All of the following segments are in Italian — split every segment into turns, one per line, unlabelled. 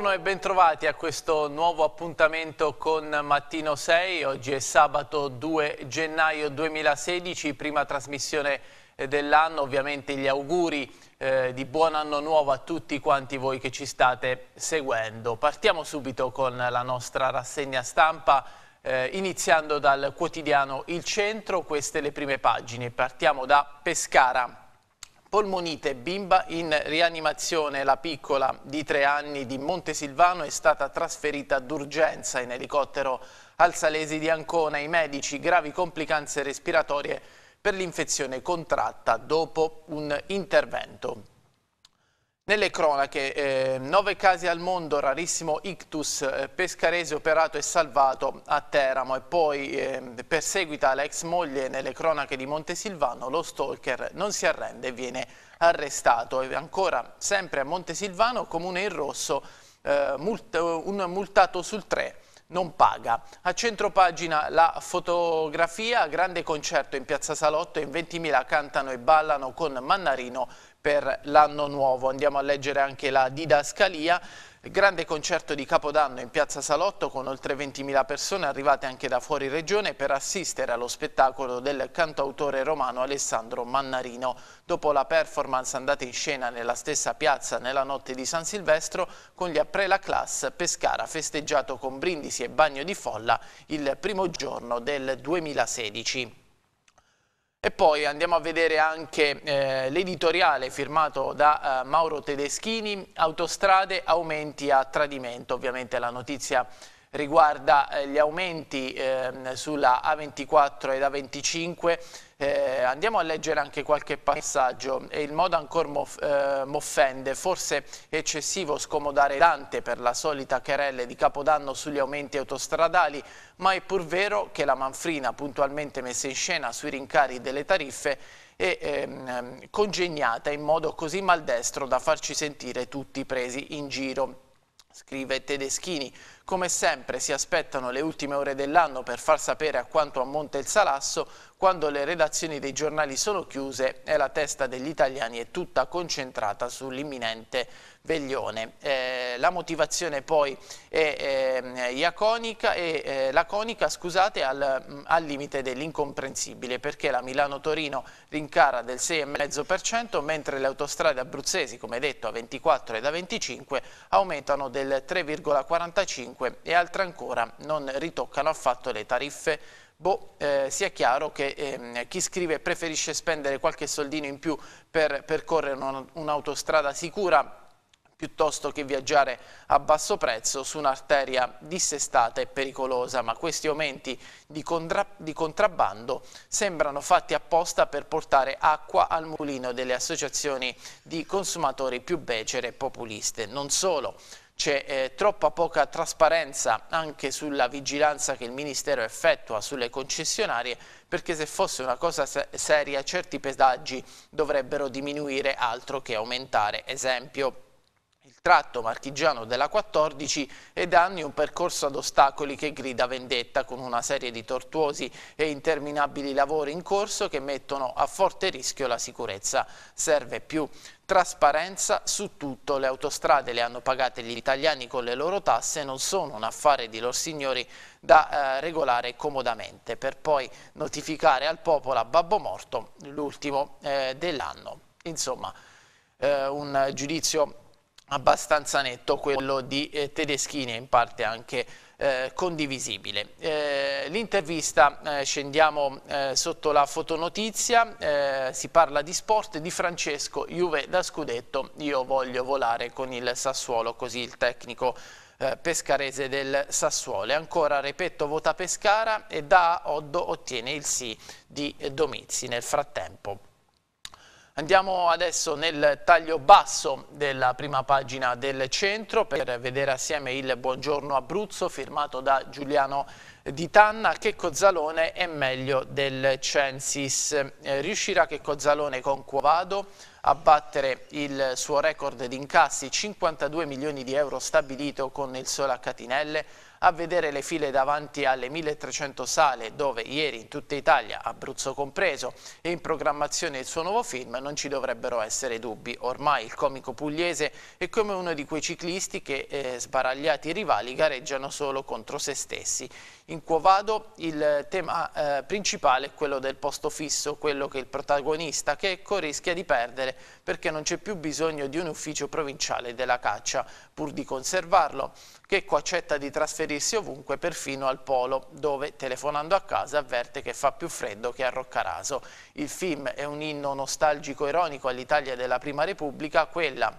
Buongiorno e bentrovati a questo nuovo appuntamento con Mattino 6. Oggi è sabato 2 gennaio 2016, prima trasmissione eh, dell'anno. Ovviamente gli auguri eh, di buon anno nuovo a tutti quanti voi che ci state seguendo. Partiamo subito con la nostra rassegna stampa. Eh, iniziando dal quotidiano Il Centro, queste le prime pagine. Partiamo da Pescara. Polmonite, bimba in rianimazione, la piccola di tre anni di Montesilvano è stata trasferita d'urgenza in elicottero al Salesi di Ancona. I medici gravi complicanze respiratorie per l'infezione contratta dopo un intervento. Nelle cronache, eh, nove casi al mondo, rarissimo ictus, eh, pescarese operato e salvato a Teramo e poi eh, perseguita l'ex moglie nelle cronache di Montesilvano, lo stalker non si arrende e viene arrestato. E ancora sempre a Montesilvano, comune in rosso, eh, mult un multato sul 3 non paga. A centro pagina la fotografia, grande concerto in Piazza Salotto, in 20.000 cantano e ballano con Mannarino per l'anno nuovo. Andiamo a leggere anche la didascalia. Grande concerto di Capodanno in Piazza Salotto con oltre 20.000 persone arrivate anche da fuori regione per assistere allo spettacolo del cantautore romano Alessandro Mannarino. Dopo la performance andata in scena nella stessa piazza nella notte di San Silvestro con gli Aprela Class Pescara festeggiato con brindisi e bagno di folla il primo giorno del 2016. E poi andiamo a vedere anche eh, l'editoriale firmato da eh, Mauro Tedeschini, autostrade aumenti a tradimento, ovviamente la notizia riguarda eh, gli aumenti ehm, sulla A24 ed A25. Eh, andiamo a leggere anche qualche passaggio e il modo ancora mof eh, m'offende, forse è eccessivo scomodare Dante per la solita querelle di Capodanno sugli aumenti autostradali, ma è pur vero che la manfrina puntualmente messa in scena sui rincari delle tariffe è ehm, congegnata in modo così maldestro da farci sentire tutti presi in giro scrive Tedeschini. Come sempre si aspettano le ultime ore dell'anno per far sapere a quanto ammonta il salasso quando le redazioni dei giornali sono chiuse e la testa degli italiani è tutta concentrata sull'imminente Veglione. Eh, la motivazione poi è eh, iaconica e eh, laconica scusate, al, mm, al limite dell'incomprensibile perché la Milano-Torino rincara del 6,5% mentre le autostrade abruzzesi come detto a 24 e da 25 aumentano del 3,45 e altre ancora non ritoccano affatto le tariffe Boh, eh, sia chiaro che eh, chi scrive preferisce spendere qualche soldino in più per percorrere un'autostrada sicura piuttosto che viaggiare a basso prezzo su un'arteria dissestata e pericolosa, ma questi aumenti di, contra di, contrabbando sembrano fatti apposta per portare acqua al mulino delle associazioni di consumatori più becere e populiste. Non solo, c'è eh, troppa poca trasparenza anche sulla vigilanza che il Ministero effettua sulle concessionarie perché se fosse una cosa se seria certi pedaggi dovrebbero diminuire altro che aumentare. Esempio tratto marchigiano della 14 è da anni un percorso ad ostacoli che grida vendetta con una serie di tortuosi e interminabili lavori in corso che mettono a forte rischio la sicurezza. Serve più trasparenza su tutto. Le autostrade le hanno pagate gli italiani con le loro tasse, non sono un affare di lor signori da eh, regolare comodamente, per poi notificare al popolo a babbo morto l'ultimo eh, dell'anno. Insomma, eh, un giudizio abbastanza netto, quello di eh, Tedeschini e in parte anche eh, condivisibile. Eh, L'intervista, eh, scendiamo eh, sotto la fotonotizia, eh, si parla di sport, di Francesco, Juve da scudetto, io voglio volare con il Sassuolo, così il tecnico eh, pescarese del Sassuolo. ancora Repetto vota Pescara e da Oddo ottiene il sì di Domizzi nel frattempo. Andiamo adesso nel taglio basso della prima pagina del centro per vedere assieme il Buongiorno Abruzzo firmato da Giuliano di Tanna che Cozzalone è meglio del Censis. Eh, riuscirà che Cozzalone con Cuovado a battere il suo record di incassi 52 milioni di euro stabilito con il solo a Catinelle a vedere le file davanti alle 1300 sale dove ieri in tutta Italia, Abruzzo compreso, è in programmazione il suo nuovo film, non ci dovrebbero essere dubbi. Ormai il comico pugliese è come uno di quei ciclisti che, eh, sbaragliati rivali, gareggiano solo contro se stessi. In Cuovado il tema eh, principale è quello del posto fisso, quello che il protagonista Checco rischia di perdere perché non c'è più bisogno di un ufficio provinciale della caccia, pur di conservarlo. Checco accetta di trasferirsi ovunque, perfino al Polo, dove, telefonando a casa, avverte che fa più freddo che a Roccaraso. Il film è un inno nostalgico-ironico all'Italia della Prima Repubblica, quella,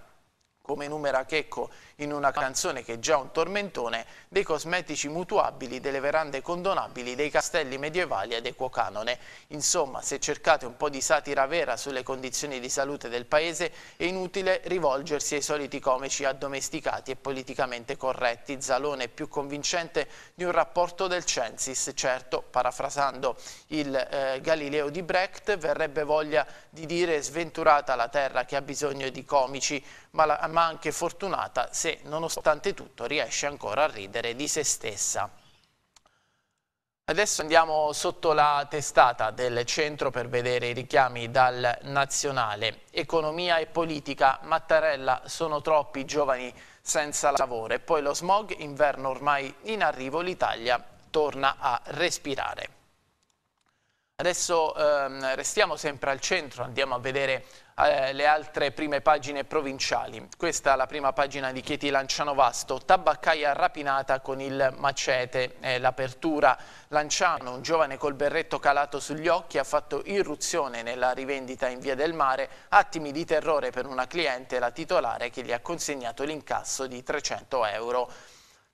come numera Checco, in una canzone che è già un tormentone, dei cosmetici mutuabili, delle verande condonabili, dei castelli medievali ed equocanone. Insomma, se cercate un po' di satira vera sulle condizioni di salute del paese, è inutile rivolgersi ai soliti comici addomesticati e politicamente corretti. Zalone è più convincente di un rapporto del Censis, certo, parafrasando il eh, Galileo di Brecht, verrebbe voglia di dire sventurata la terra che ha bisogno di comici, ma, la, ma anche fortunata se se nonostante tutto riesce ancora a ridere di se stessa. Adesso andiamo sotto la testata del centro per vedere i richiami dal nazionale. Economia e politica, Mattarella, sono troppi giovani senza lavoro. E poi lo smog, inverno ormai in arrivo, l'Italia torna a respirare. Adesso ehm, restiamo sempre al centro, andiamo a vedere eh, le altre prime pagine provinciali. Questa è la prima pagina di Chieti Lanciano Vasto, tabaccaia rapinata con il macete, eh, l'apertura Lanciano, un giovane col berretto calato sugli occhi ha fatto irruzione nella rivendita in Via del Mare, attimi di terrore per una cliente, la titolare che gli ha consegnato l'incasso di 300 euro.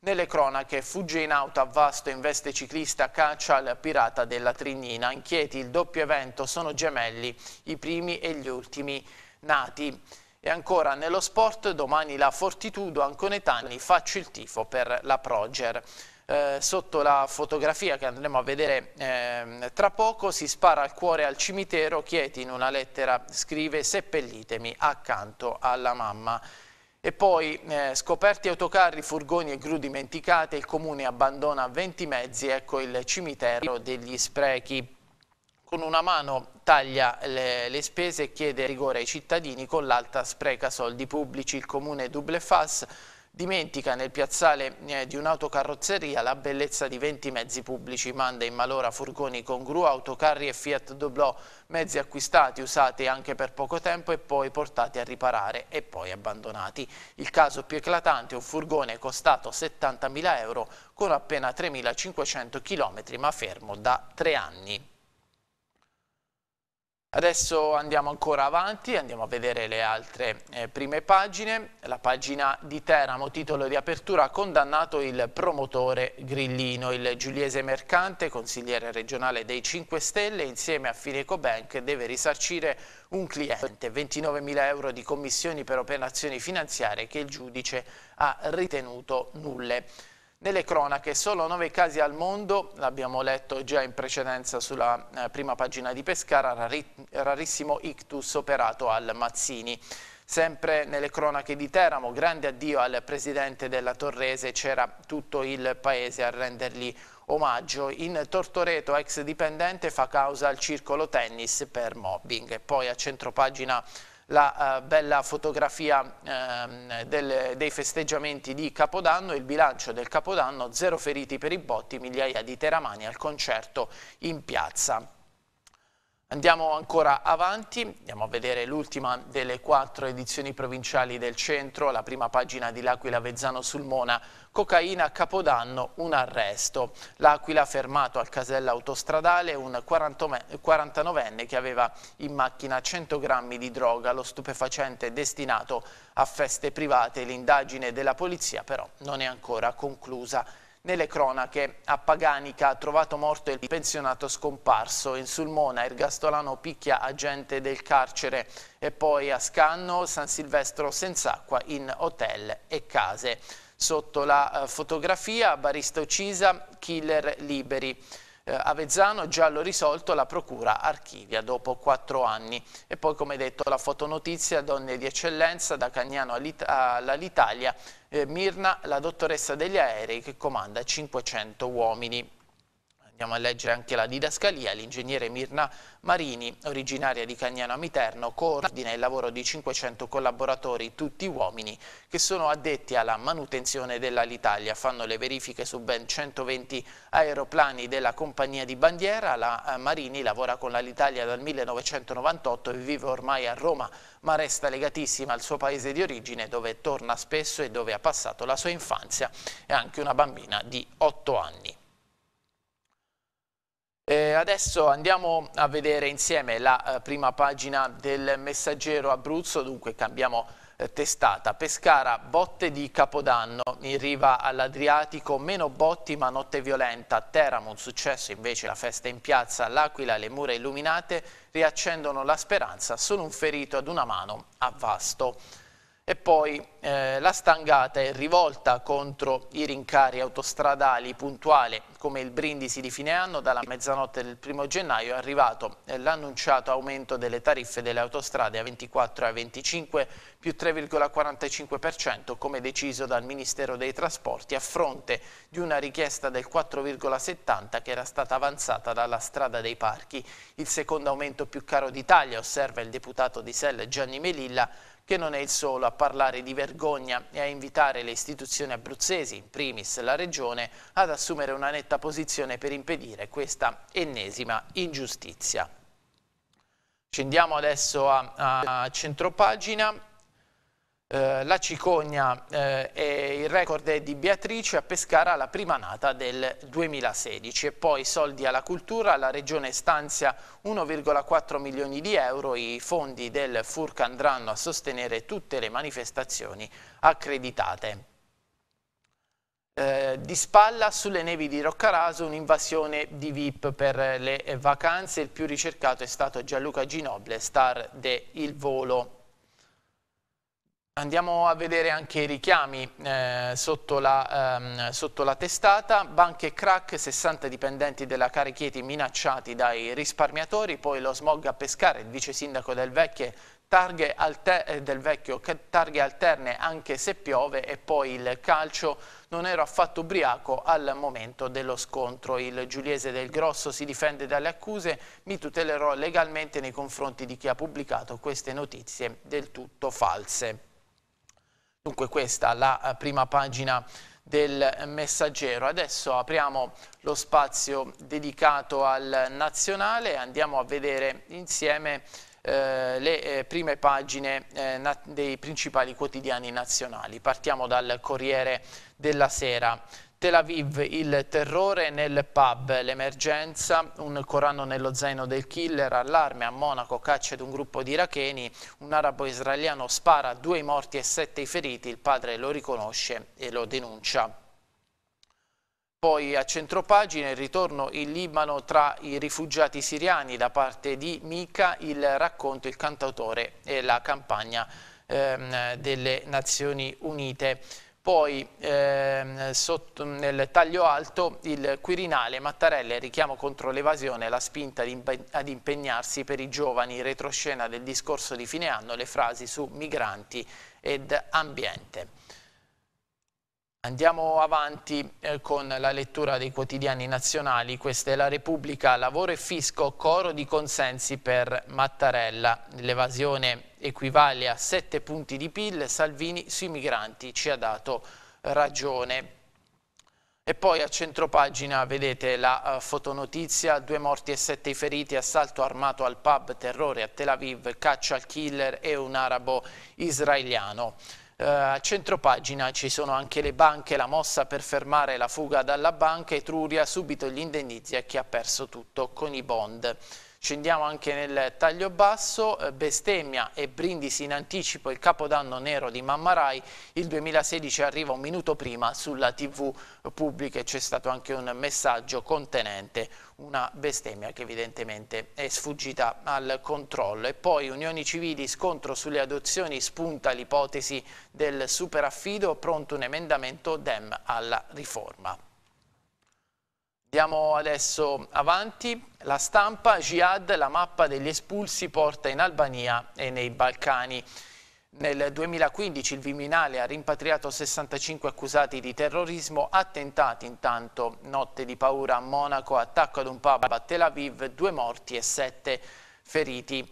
Nelle cronache, fugge in auto a Vasto, in veste ciclista, caccia al pirata della Trignina. Inchieti il doppio evento, sono gemelli, i primi e gli ultimi nati. E ancora nello sport, domani la Fortitudo, Anconetani, faccio il tifo per la Proger. Eh, sotto la fotografia che andremo a vedere eh, tra poco si spara al cuore al cimitero Chieti in una lettera scrive seppellitemi accanto alla mamma e poi eh, scoperti autocarri, furgoni e gru dimenticate, il comune abbandona 20 mezzi, ecco il cimitero degli sprechi. Con una mano taglia le, le spese e chiede rigore ai cittadini, con l'altra spreca soldi pubblici. Il comune Dublefas Dimentica nel piazzale eh, di un'autocarrozzeria la bellezza di 20 mezzi pubblici, manda in malora furgoni con gru, autocarri e Fiat Doblò, mezzi acquistati, usati anche per poco tempo e poi portati a riparare e poi abbandonati. Il caso più eclatante è un furgone costato 70.000 euro con appena 3.500 km ma fermo da tre anni. Adesso andiamo ancora avanti, andiamo a vedere le altre eh, prime pagine. La pagina di Teramo, titolo di apertura, ha condannato il promotore Grillino, il giuliese mercante, consigliere regionale dei 5 Stelle, insieme a Fineco Bank deve risarcire un cliente, 29.000 euro di commissioni per operazioni finanziarie che il giudice ha ritenuto nulle. Nelle cronache solo nove casi al mondo, l'abbiamo letto già in precedenza sulla eh, prima pagina di Pescara, rari, rarissimo ictus operato al Mazzini. Sempre nelle cronache di Teramo, grande addio al presidente della Torrese, c'era tutto il paese a rendergli omaggio. In Tortoreto, ex dipendente, fa causa al circolo tennis per mobbing. poi a centropagina la eh, bella fotografia eh, del, dei festeggiamenti di Capodanno, il bilancio del Capodanno, zero feriti per i botti, migliaia di teramani al concerto in piazza. Andiamo ancora avanti, andiamo a vedere l'ultima delle quattro edizioni provinciali del centro, la prima pagina di L'Aquila Vezzano Sulmona, cocaina a Capodanno, un arresto. L'Aquila ha fermato al casello autostradale un 49enne che aveva in macchina 100 grammi di droga, lo stupefacente destinato a feste private. L'indagine della polizia però non è ancora conclusa. Nelle cronache, a Paganica, trovato morto il pensionato scomparso. In Sulmona, Ergastolano picchia agente del carcere. E poi a Scanno, San Silvestro senza acqua in hotel e case. Sotto la eh, fotografia, barista uccisa, killer liberi eh, Avezzano giallo risolto la procura Archivia dopo quattro anni. E poi come detto la fotonotizia Donne di Eccellenza da Cagnano all'Italia, eh, Mirna la dottoressa degli aerei che comanda 500 uomini. Andiamo a leggere anche la didascalia. L'ingegnere Mirna Marini, originaria di Cagnano Amiterno, coordina il lavoro di 500 collaboratori, tutti uomini, che sono addetti alla manutenzione dell'Alitalia. Fanno le verifiche su ben 120 aeroplani della compagnia di bandiera. La eh, Marini lavora con l'Alitalia dal 1998 e vive ormai a Roma, ma resta legatissima al suo paese di origine, dove torna spesso e dove ha passato la sua infanzia. È anche una bambina di 8 anni. Eh, adesso andiamo a vedere insieme la eh, prima pagina del messaggero Abruzzo, dunque cambiamo eh, testata. Pescara, botte di Capodanno, in riva all'Adriatico, meno botti ma notte violenta. Teramo, un successo invece, la festa in piazza, l'Aquila, le mura illuminate riaccendono la speranza, solo un ferito ad una mano a Vasto. E poi eh, la stangata è rivolta contro i rincari autostradali puntuali come il Brindisi di fine anno dalla mezzanotte del 1 gennaio è arrivato eh, l'annunciato aumento delle tariffe delle autostrade a 24 e a 25 più 3,45% come deciso dal Ministero dei Trasporti a fronte di una richiesta del 4,70 che era stata avanzata dalla strada dei parchi. Il secondo aumento più caro d'Italia osserva il deputato di Selle Gianni Melilla che non è il solo a parlare di vergogna e a invitare le istituzioni abruzzesi, in primis la Regione, ad assumere una netta posizione per impedire questa ennesima ingiustizia. Scendiamo adesso a, a centropagina eh, la cicogna eh, il record è di Beatrice a Pescara la prima nata del 2016 e poi soldi alla cultura, la regione stanzia 1,4 milioni di euro, i fondi del FURC andranno a sostenere tutte le manifestazioni accreditate. Eh, di spalla sulle nevi di Roccaraso un'invasione di VIP per le vacanze, il più ricercato è stato Gianluca Ginoble, star de Il Volo. Andiamo a vedere anche i richiami eh, sotto, la, ehm, sotto, la, testata, banche crack, 60 dipendenti della Carichieti minacciati dai risparmiatori, poi lo smog a pescare, il vice sindaco del Vecchio targhe, alter eh, del vecchio, targhe alterne anche se piove e poi il calcio non ero affatto ubriaco al momento dello scontro. Il Giuliese del Grosso si difende dalle accuse, mi tutelerò legalmente nei confronti di chi ha pubblicato queste notizie del tutto false. Dunque questa la eh, prima pagina del messaggero. Adesso apriamo lo spazio dedicato al nazionale e andiamo a vedere insieme eh, le eh, prime pagine eh, dei principali quotidiani nazionali. Partiamo dal Corriere della Sera Tel Aviv il terrore nel pub, l'emergenza, un corano nello zaino del killer, allarme a Monaco, caccia di un gruppo di iracheni, un arabo israeliano spara, due morti e sette feriti, il padre lo riconosce e lo denuncia. Poi a centropagina il ritorno in Libano tra i rifugiati siriani da parte di Mika, il racconto, il cantautore e la campagna ehm, delle Nazioni Unite poi eh, sotto, nel taglio alto il Quirinale, Mattarella, richiamo contro l'evasione, la spinta ad impegnarsi per i giovani, retroscena del discorso di fine anno, le frasi su migranti ed ambiente. Andiamo avanti eh, con la lettura dei quotidiani nazionali, questa è la Repubblica, lavoro e fisco, coro di consensi per Mattarella, l'evasione equivale a 7 punti di PIL, Salvini sui migranti ci ha dato ragione. E poi a centropagina vedete la uh, fotonotizia, due morti e sette feriti, assalto armato al pub, terrore a Tel Aviv, caccia al killer e un arabo israeliano. Uh, a centropagina ci sono anche le banche, la mossa per fermare la fuga dalla banca, Etruria subito gli indennizi a chi ha perso tutto con i bond. Scendiamo anche nel taglio basso, eh, bestemmia e brindisi in anticipo il capodanno nero di Mamma Rai, il 2016 arriva un minuto prima sulla tv pubblica e c'è stato anche un messaggio contenente una bestemmia che evidentemente è sfuggita al controllo. E poi Unioni Civili scontro sulle adozioni spunta l'ipotesi del superaffido, pronto un emendamento DEM alla riforma. Andiamo adesso avanti, la stampa, Jihad, la mappa degli espulsi porta in Albania e nei Balcani. Nel 2015 il Viminale ha rimpatriato 65 accusati di terrorismo, attentati intanto, notte di paura a Monaco, attacco ad un pub a Tel Aviv, due morti e sette feriti.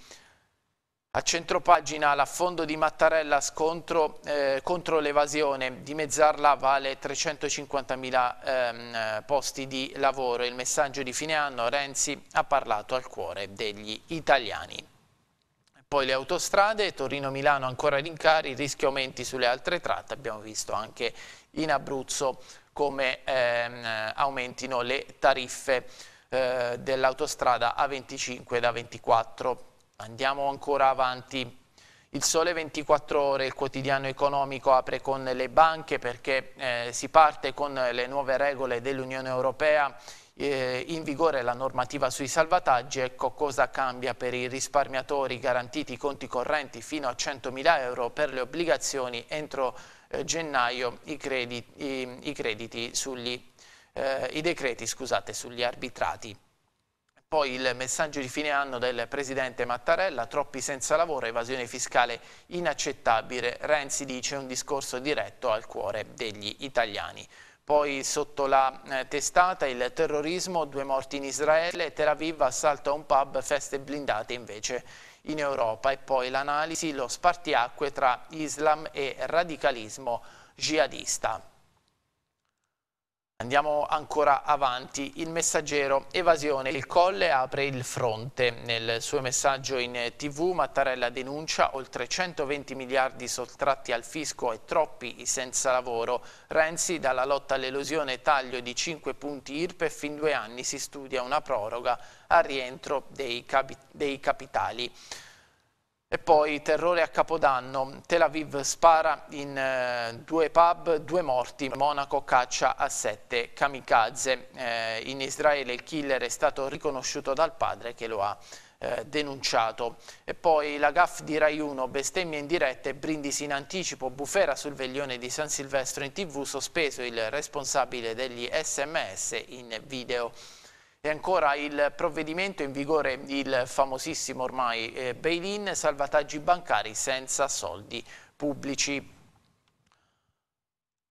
A centropagina l'affondo di Mattarella scontro, eh, contro l'evasione, dimezzarla vale 350.000 ehm, posti di lavoro. Il messaggio di fine anno, Renzi ha parlato al cuore degli italiani. Poi le autostrade, Torino-Milano ancora rincari, rischi aumenti sulle altre tratte, abbiamo visto anche in Abruzzo come ehm, aumentino le tariffe eh, dell'autostrada A25 da 24 Andiamo ancora avanti. Il Sole 24 Ore, il quotidiano economico, apre con le banche perché eh, si parte con le nuove regole dell'Unione Europea eh, in vigore la normativa sui salvataggi, ecco cosa cambia per i risparmiatori garantiti i conti correnti fino a 100.000 euro per le obbligazioni entro eh, gennaio i crediti, i, i crediti sugli, eh, i decreti scusate, sugli arbitrati. Poi il messaggio di fine anno del presidente Mattarella, troppi senza lavoro, evasione fiscale inaccettabile. Renzi dice un discorso diretto al cuore degli italiani. Poi sotto la eh, testata il terrorismo, due morti in Israele, Tel Aviv assalto a un pub, feste blindate invece in Europa. E poi l'analisi, lo spartiacque tra Islam e radicalismo jihadista. Andiamo ancora avanti, il messaggero evasione, il colle apre il fronte. Nel suo messaggio in tv Mattarella denuncia oltre 120 miliardi sottratti al fisco e troppi i senza lavoro. Renzi dalla lotta all'elusione taglio di 5 punti IRPEF in due anni si studia una proroga al rientro dei, capi dei capitali. E poi terrore a Capodanno, Tel Aviv spara in eh, due pub, due morti, Monaco caccia a sette kamikaze. Eh, in Israele il killer è stato riconosciuto dal padre che lo ha eh, denunciato. E poi la GAF di Rai 1, bestemmie in diretta e brindisi in anticipo, bufera sul veglione di San Silvestro in tv, sospeso il responsabile degli sms in video. E ancora il provvedimento in vigore il famosissimo ormai eh, bail-in, salvataggi bancari senza soldi pubblici.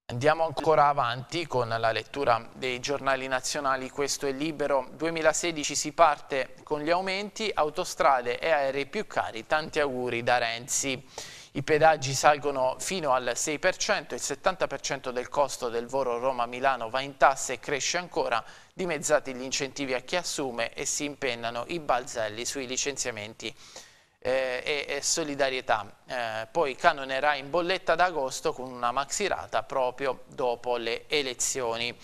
Andiamo ancora avanti con la lettura dei giornali nazionali, questo è libero. 2016 si parte con gli aumenti, autostrade e aerei più cari, tanti auguri da Renzi. I pedaggi salgono fino al 6%, il 70% del costo del volo Roma-Milano va in tasse e cresce ancora, dimezzati gli incentivi a chi assume e si impennano i balzelli sui licenziamenti eh, e, e, solidarietà. Eh, poi canonerà in bolletta ad agosto con una maxirata proprio dopo le elezioni.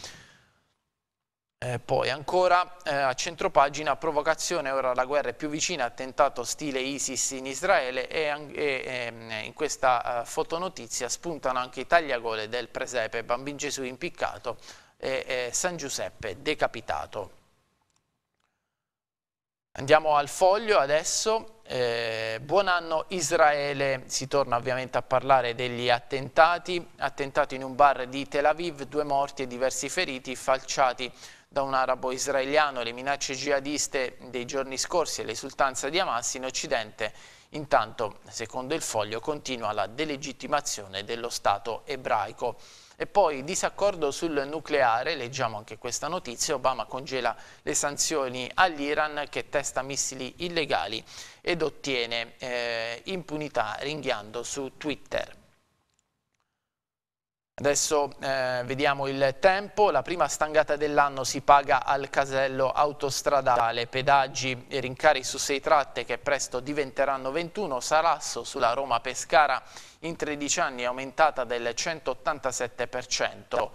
Eh, poi ancora eh, a centropagina provocazione, ora la guerra è più vicina, attentato stile ISIS in Israele e, e, e ehm, in questa eh, fotonotizia spuntano anche i tagliagole del presepe, bambino Gesù impiccato e San Giuseppe decapitato. Andiamo al foglio adesso, eh, buon anno Israele, si torna ovviamente a parlare degli attentati, attentato in un bar di Tel Aviv, due morti e diversi feriti falciati da un arabo israeliano, le minacce jihadiste dei giorni scorsi e l'esultanza di Hamas in Occidente, intanto, secondo il foglio, continua la delegittimazione dello Stato ebraico. E poi disaccordo sul nucleare, leggiamo anche questa notizia, Obama congela le sanzioni all'Iran che testa missili illegali ed ottiene eh, impunità ringhiando su Twitter. Adesso eh, vediamo il tempo, la prima stangata dell'anno si paga al casello autostradale, pedaggi e rincari su sei tratte che presto diventeranno 21, Salasso sulla Roma-Pescara in 13 anni è aumentata del 187%.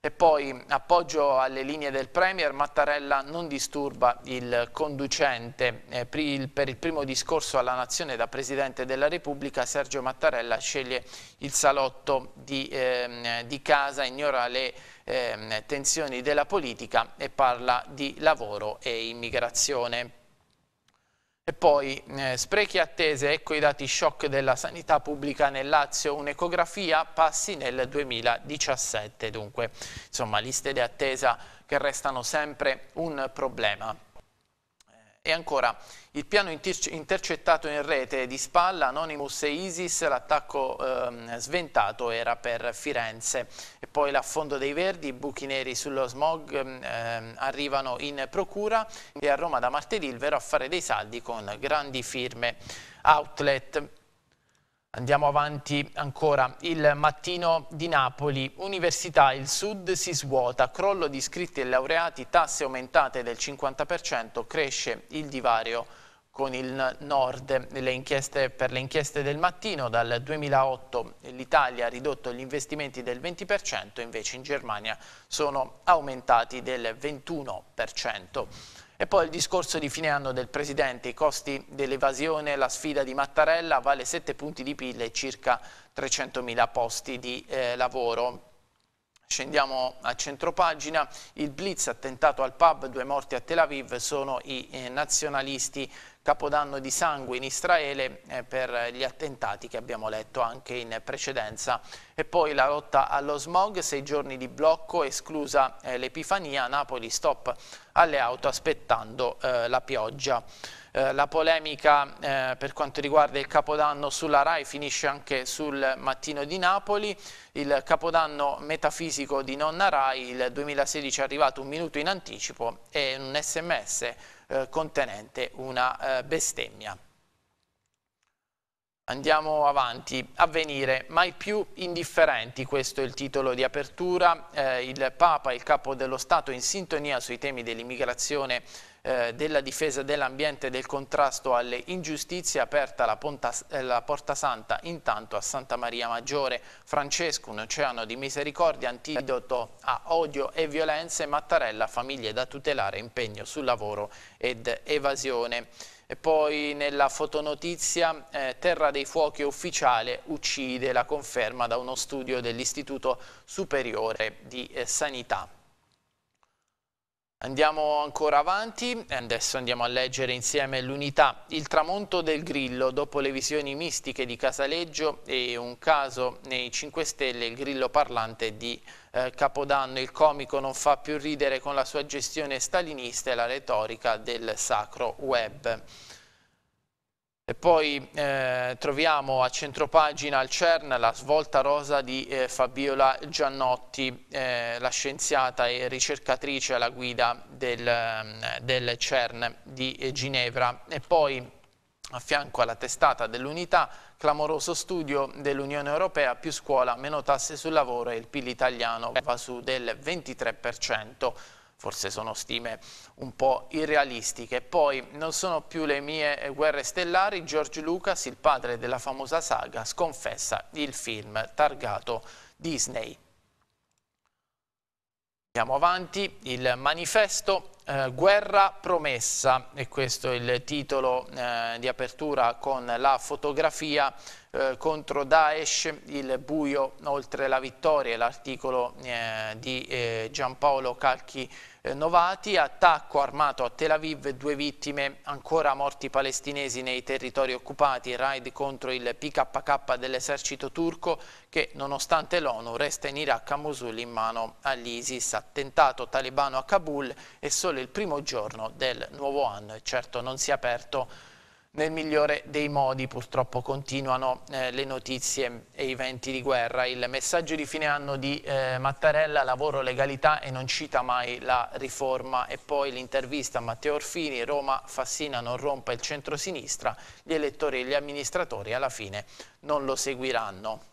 E poi appoggio alle linee del Premier, Mattarella non disturba il conducente. Eh, per il primo discorso alla Nazione da Presidente della Repubblica Sergio Mattarella sceglie il salotto di, eh, di casa, ignora le eh, tensioni della politica e parla di lavoro e immigrazione. E poi eh, sprechi attese, ecco i dati shock della sanità pubblica nel Lazio, un'ecografia passi nel 2017 dunque. Insomma liste di attesa che restano sempre un problema. E ancora, il piano intercettato in rete di spalla, Anonymous e Isis, l'attacco eh, sventato era per Firenze. E poi l'affondo dei Verdi, i buchi neri sullo smog eh, arrivano in procura e a Roma da martedì il vero affare dei saldi con grandi firme outlet. Andiamo avanti ancora. Il mattino di Napoli, Università, il Sud si svuota, crollo di iscritti e laureati, tasse aumentate del 50%, cresce il divario con il Nord. Le inchieste, per le inchieste del mattino, dal 2008 l'Italia ha ridotto gli investimenti del 20%, invece in Germania sono aumentati del 21%. E poi il discorso di fine anno del Presidente, i costi dell'evasione, la sfida di Mattarella vale 7 punti di PIL e circa 300.000 posti di eh, lavoro. Scendiamo a centropagina, il blitz attentato al pub, due morti a Tel Aviv, sono i eh, nazionalisti capodanno di sangue in Israele eh, per gli attentati che abbiamo letto anche in precedenza. E poi la lotta allo smog, sei giorni di blocco, esclusa eh, l'Epifania, Napoli stop alle auto aspettando eh, la pioggia. Eh, la polemica eh, per quanto riguarda il Capodanno sulla RAI finisce anche sul mattino di Napoli, il Capodanno metafisico di nonna RAI, il 2016 è arrivato un minuto in anticipo e un sms eh, contenente una eh, bestemmia. Andiamo avanti, avvenire, mai più indifferenti, questo è il titolo di apertura, eh, il Papa e il Capo dello Stato in sintonia sui temi dell'immigrazione eh, della difesa dell'ambiente e del contrasto alle ingiustizie, aperta la, Ponta, eh, la Porta Santa intanto a Santa Maria Maggiore. Francesco, un oceano di misericordia, antidoto a odio e violenze, Mattarella, famiglie da tutelare, impegno sul lavoro ed evasione. E poi nella fotonotizia eh, Terra dei Fuochi ufficiale uccide la conferma da uno studio dell'Istituto Superiore di eh, Sanità. Andiamo ancora avanti e adesso andiamo a leggere insieme l'unità. Il tramonto del Grillo, dopo le visioni mistiche di Casaleggio e un caso nei 5 Stelle, il Grillo parlante di eh, Capodanno. Il comico non fa più ridere con la sua gestione stalinista e la retorica del sacro web. E poi eh, troviamo a centropagina al CERN la svolta rosa di eh, Fabiola Giannotti, eh, la scienziata e ricercatrice alla guida del, ehm, del CERN di Ginevra. E poi a fianco alla testata dell'unità, clamoroso studio dell'Unione Europea, più scuola, meno tasse sul lavoro e il PIL italiano va su del 23% forse sono stime un po' irrealistiche. Poi non sono più le mie guerre stellari, George Lucas, il padre della famosa saga, sconfessa il film targato Disney. Andiamo avanti, il manifesto eh, Guerra promessa, e questo è il titolo eh, di apertura con la fotografia eh, contro Daesh, il buio oltre la vittoria, l'articolo eh, di eh, Giampaolo Calchi eh, Novati, attacco armato a Tel Aviv, due vittime, ancora morti palestinesi nei territori occupati, raid contro il PKK dell'esercito turco che nonostante l'ONU resta in Iraq a Mosul in mano all'ISIS, attentato talebano a Kabul e solo il primo giorno del nuovo anno e certo non si è aperto nel migliore dei modi. Purtroppo continuano eh, le notizie e i venti di guerra. Il messaggio di fine anno di eh, Mattarella, lavoro, legalità e non cita mai la riforma. E poi l'intervista a Matteo Orfini, Roma Fassina non rompa il centrosinistra, gli elettori e gli amministratori alla fine non lo seguiranno.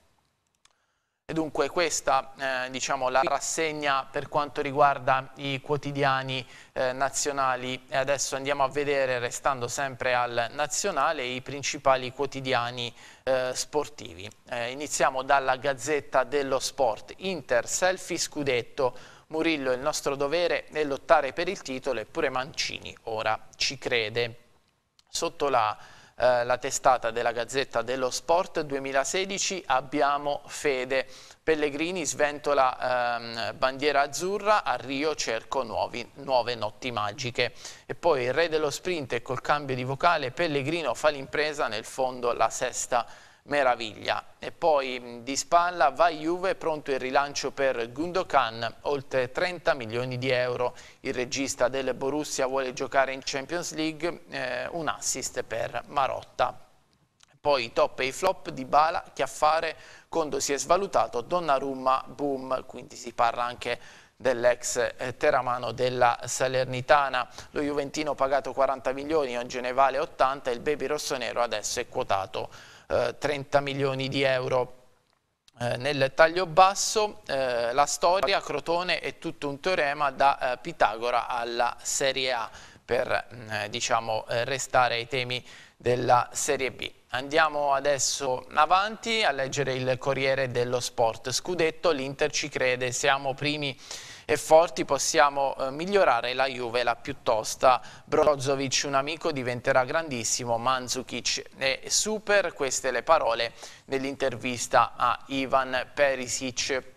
Dunque questa eh, diciamo, la rassegna per quanto riguarda i quotidiani eh, nazionali e adesso andiamo a vedere, restando sempre al nazionale, i principali quotidiani eh, sportivi. Eh, iniziamo dalla Gazzetta dello Sport, Inter, selfie, scudetto, Murillo il nostro dovere è lottare per il titolo eppure Mancini ora ci crede. Sotto la eh, la testata della Gazzetta dello Sport 2016 abbiamo fede. Pellegrini sventola ehm, bandiera azzurra, a Rio cerco nuovi, nuove notti magiche. E poi il re dello sprint e col cambio di vocale Pellegrino fa l'impresa nel fondo la sesta meraviglia. E poi mm, di spalla va Juve, pronto il rilancio per Gundogan, oltre 30 milioni di euro. Il regista del Borussia vuole giocare in Champions League, eh, un assist per Marotta. Poi i top e i flop di Bala, che affare quando si è svalutato, Donnarumma, boom, quindi si parla anche dell'ex eh, teramano della Salernitana. Lo Juventino ha pagato 40 milioni, oggi ne vale 80, il baby rossonero adesso è quotato eh, 30 milioni di euro. Eh, nel taglio basso eh, la storia Crotone è tutto un teorema da eh, Pitagora alla Serie A per mm, eh, diciamo, eh, restare ai temi della Serie B. Andiamo adesso avanti a leggere il Corriere dello Sport. Scudetto, l'Inter ci crede, siamo primi e forti possiamo eh, migliorare la Juve, la piuttosto Brozovic un amico diventerà grandissimo, Manzukic è super, queste le parole dell'intervista a Ivan Perisic.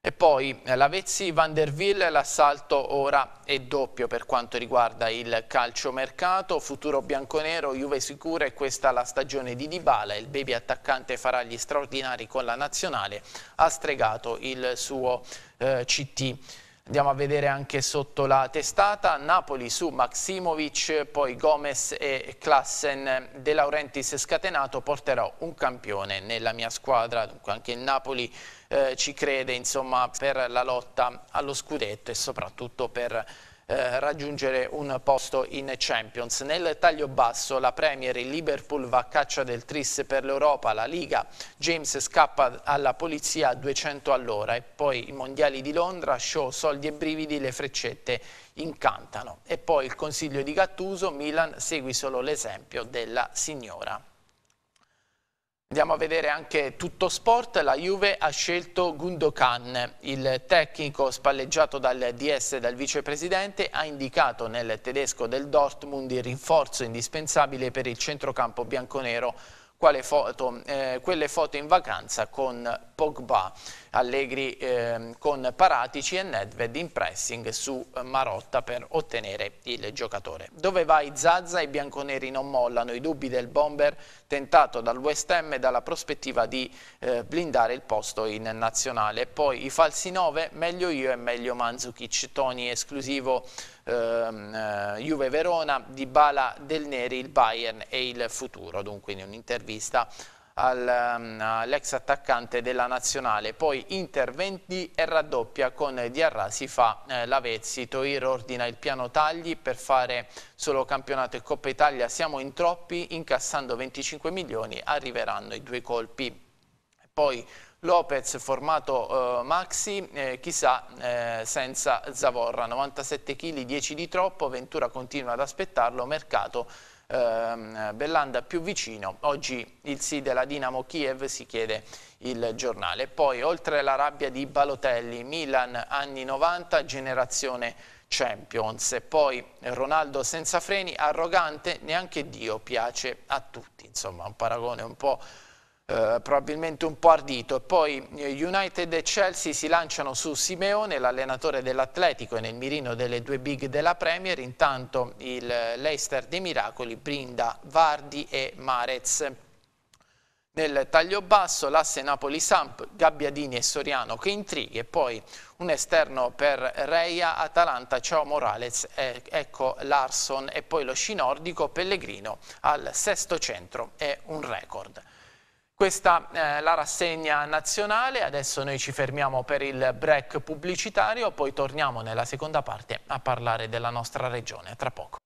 E poi eh, l'Avezzi Vanderville, l'assalto ora è doppio per quanto riguarda il calciomercato, futuro bianconero, Juve sicura e questa la stagione di Dybala, il baby attaccante farà gli straordinari con la nazionale, ha stregato il suo eh, CT. Andiamo a vedere anche sotto la testata, Napoli su Maximovic, poi Gomez e Klassen, De Laurentiis scatenato, porterò un campione nella mia squadra, dunque anche il Napoli eh, ci crede insomma, per la lotta allo scudetto e soprattutto per eh, raggiungere un posto in Champions. Nel taglio basso la Premier il Liverpool va a caccia del Tris per l'Europa, la Liga, James scappa alla polizia a 200 all'ora e poi i mondiali di Londra, show, soldi e brividi, le freccette incantano. E poi il consiglio di Gattuso, Milan segui solo l'esempio della signora. Andiamo a vedere anche tutto sport, la Juve ha scelto Gundokan, il tecnico spalleggiato dal DS e dal vicepresidente ha indicato nel tedesco del Dortmund il rinforzo indispensabile per il centrocampo bianconero, Quale foto, eh, quelle foto in vacanza con Pogba. Allegri eh, con Paratici e Nedved in pressing su Marotta per ottenere il giocatore. Dove vai Zazza? I bianconeri non mollano i dubbi del bomber tentato dal West Ham e dalla prospettiva di eh, blindare il posto in nazionale. Poi i falsi 9, meglio io e meglio Manzukic, Toni esclusivo ehm, eh, Juve Verona, Dybala Del Neri, il Bayern e il futuro. Dunque in un'intervista Ehm, all'ex attaccante della nazionale, poi Inter 20 e raddoppia con Diarra, si fa eh, l'Avezzi, Toir ordina il piano tagli per fare solo campionato e Coppa Italia, siamo in troppi, incassando 25 milioni arriveranno i due colpi. Poi Lopez formato eh, maxi, eh, chissà eh, senza Zavorra, 97 kg, 10 di troppo, Ventura continua ad aspettarlo, mercato eh, Bellanda più vicino, oggi il sì della Dinamo Kiev si chiede il giornale. Poi oltre la rabbia di Balotelli, Milan anni 90, generazione Champions. E poi Ronaldo senza freni, arrogante, neanche Dio piace a tutti. Insomma, un paragone un po' eh, probabilmente un po' ardito. Poi eh, United e Chelsea si lanciano su Simeone, l'allenatore dell'Atletico e nel mirino delle due big della Premier, intanto il eh, Leicester dei Miracoli brinda Vardi e Marez. Nel taglio basso l'asse Napoli-Samp, Gabbiadini e Soriano che intrighe, poi un esterno per Reia, Atalanta, Ciao Morales, eh, ecco Larson e poi lo sci nordico Pellegrino al sesto centro, è un record. Questa è eh, la rassegna nazionale, adesso noi ci fermiamo per il break pubblicitario, poi torniamo nella seconda parte a parlare della nostra regione, tra poco.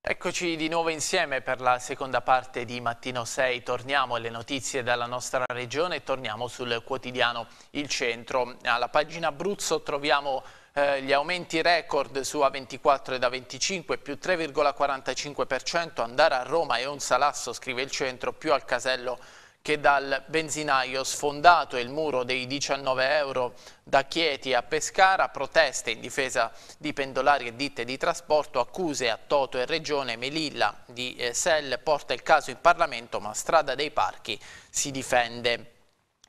Eccoci di nuovo insieme per la seconda parte di Mattino 6, torniamo alle notizie dalla nostra regione e torniamo sul quotidiano Il Centro. Alla pagina Abruzzo troviamo eh, gli aumenti record su A24 e A25 più 3,45%, andare a Roma è un salasso, scrive il centro, più al casello che dal benzinaio sfondato il muro dei 19 euro da Chieti a Pescara, proteste in difesa di pendolari e ditte di trasporto, accuse a Toto e Regione Melilla di eh, Sell porta il caso in Parlamento ma Strada dei Parchi si difende.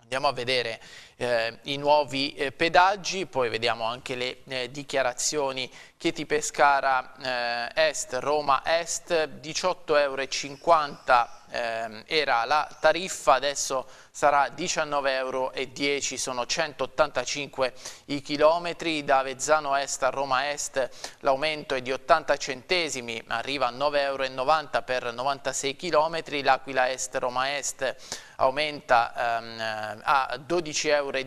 Andiamo a vedere eh, i nuovi eh, pedaggi, poi vediamo anche le eh, dichiarazioni Chieti Pescara eh, Est, Roma Est, 18,50 euro ehm, era la tariffa, adesso sarà 19,10 euro, sono 185 i chilometri, da Avezzano Est a Roma Est l'aumento è di 80 centesimi, arriva a 9,90 euro per 96 chilometri, l'Aquila Est Roma Est aumenta ehm, a 12,10 euro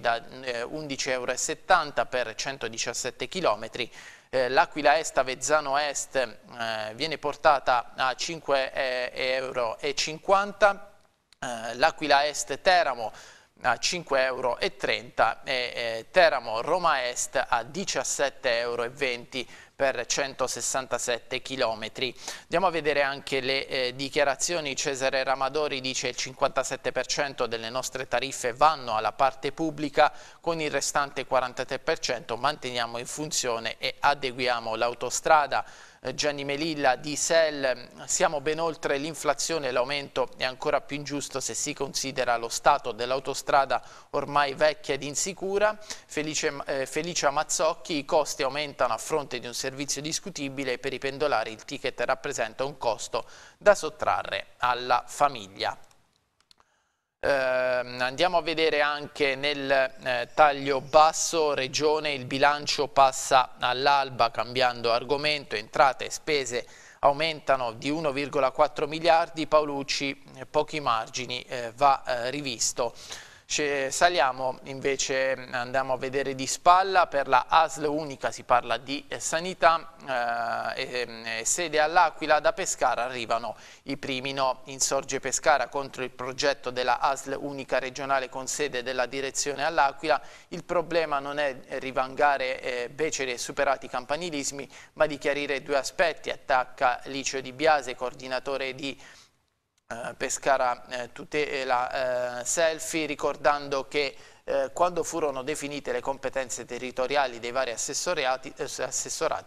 da eh, 11,70 euro per 117 chilometri, eh, l'Aquila Est, Avezzano Est eh, viene portata a 5,50 eh, euro, eh, l'Aquila Est Teramo a 5,30 euro e eh, Teramo Roma Est a 17,20 euro per 167 km. Andiamo a vedere anche le eh, dichiarazioni. Cesare Ramadori dice che il 57% delle nostre tariffe vanno alla parte pubblica, con il restante 43% manteniamo in funzione e adeguiamo l'autostrada. Eh, Gianni Melilla di SEL, siamo ben oltre l'inflazione, l'aumento è ancora più ingiusto se si considera lo stato dell'autostrada ormai vecchia ed insicura. Felice, eh, Felicia Mazzocchi, i costi aumentano a fronte di un servizio discutibile e per i pendolari il ticket rappresenta un costo da sottrarre alla famiglia. Eh, andiamo a vedere anche nel eh, taglio basso regione il bilancio passa all'alba cambiando argomento, entrate e spese aumentano di 1,4 miliardi, Paolucci eh, pochi margini eh, va eh, rivisto. Ci saliamo invece, andiamo a vedere di spalla, per la ASL unica si parla di eh, sanità, eh, sede all'Aquila, da Pescara arrivano i primi no. Insorge Pescara contro il progetto della ASL unica regionale con sede della direzione all'Aquila, il problema non è rivangare eh, beceri e superati campanilismi, ma di chiarire due aspetti, attacca Licio Di Biase, coordinatore di eh, Pescara eh, tutela eh, Selfie ricordando che quando furono definite le competenze territoriali dei vari assessorati,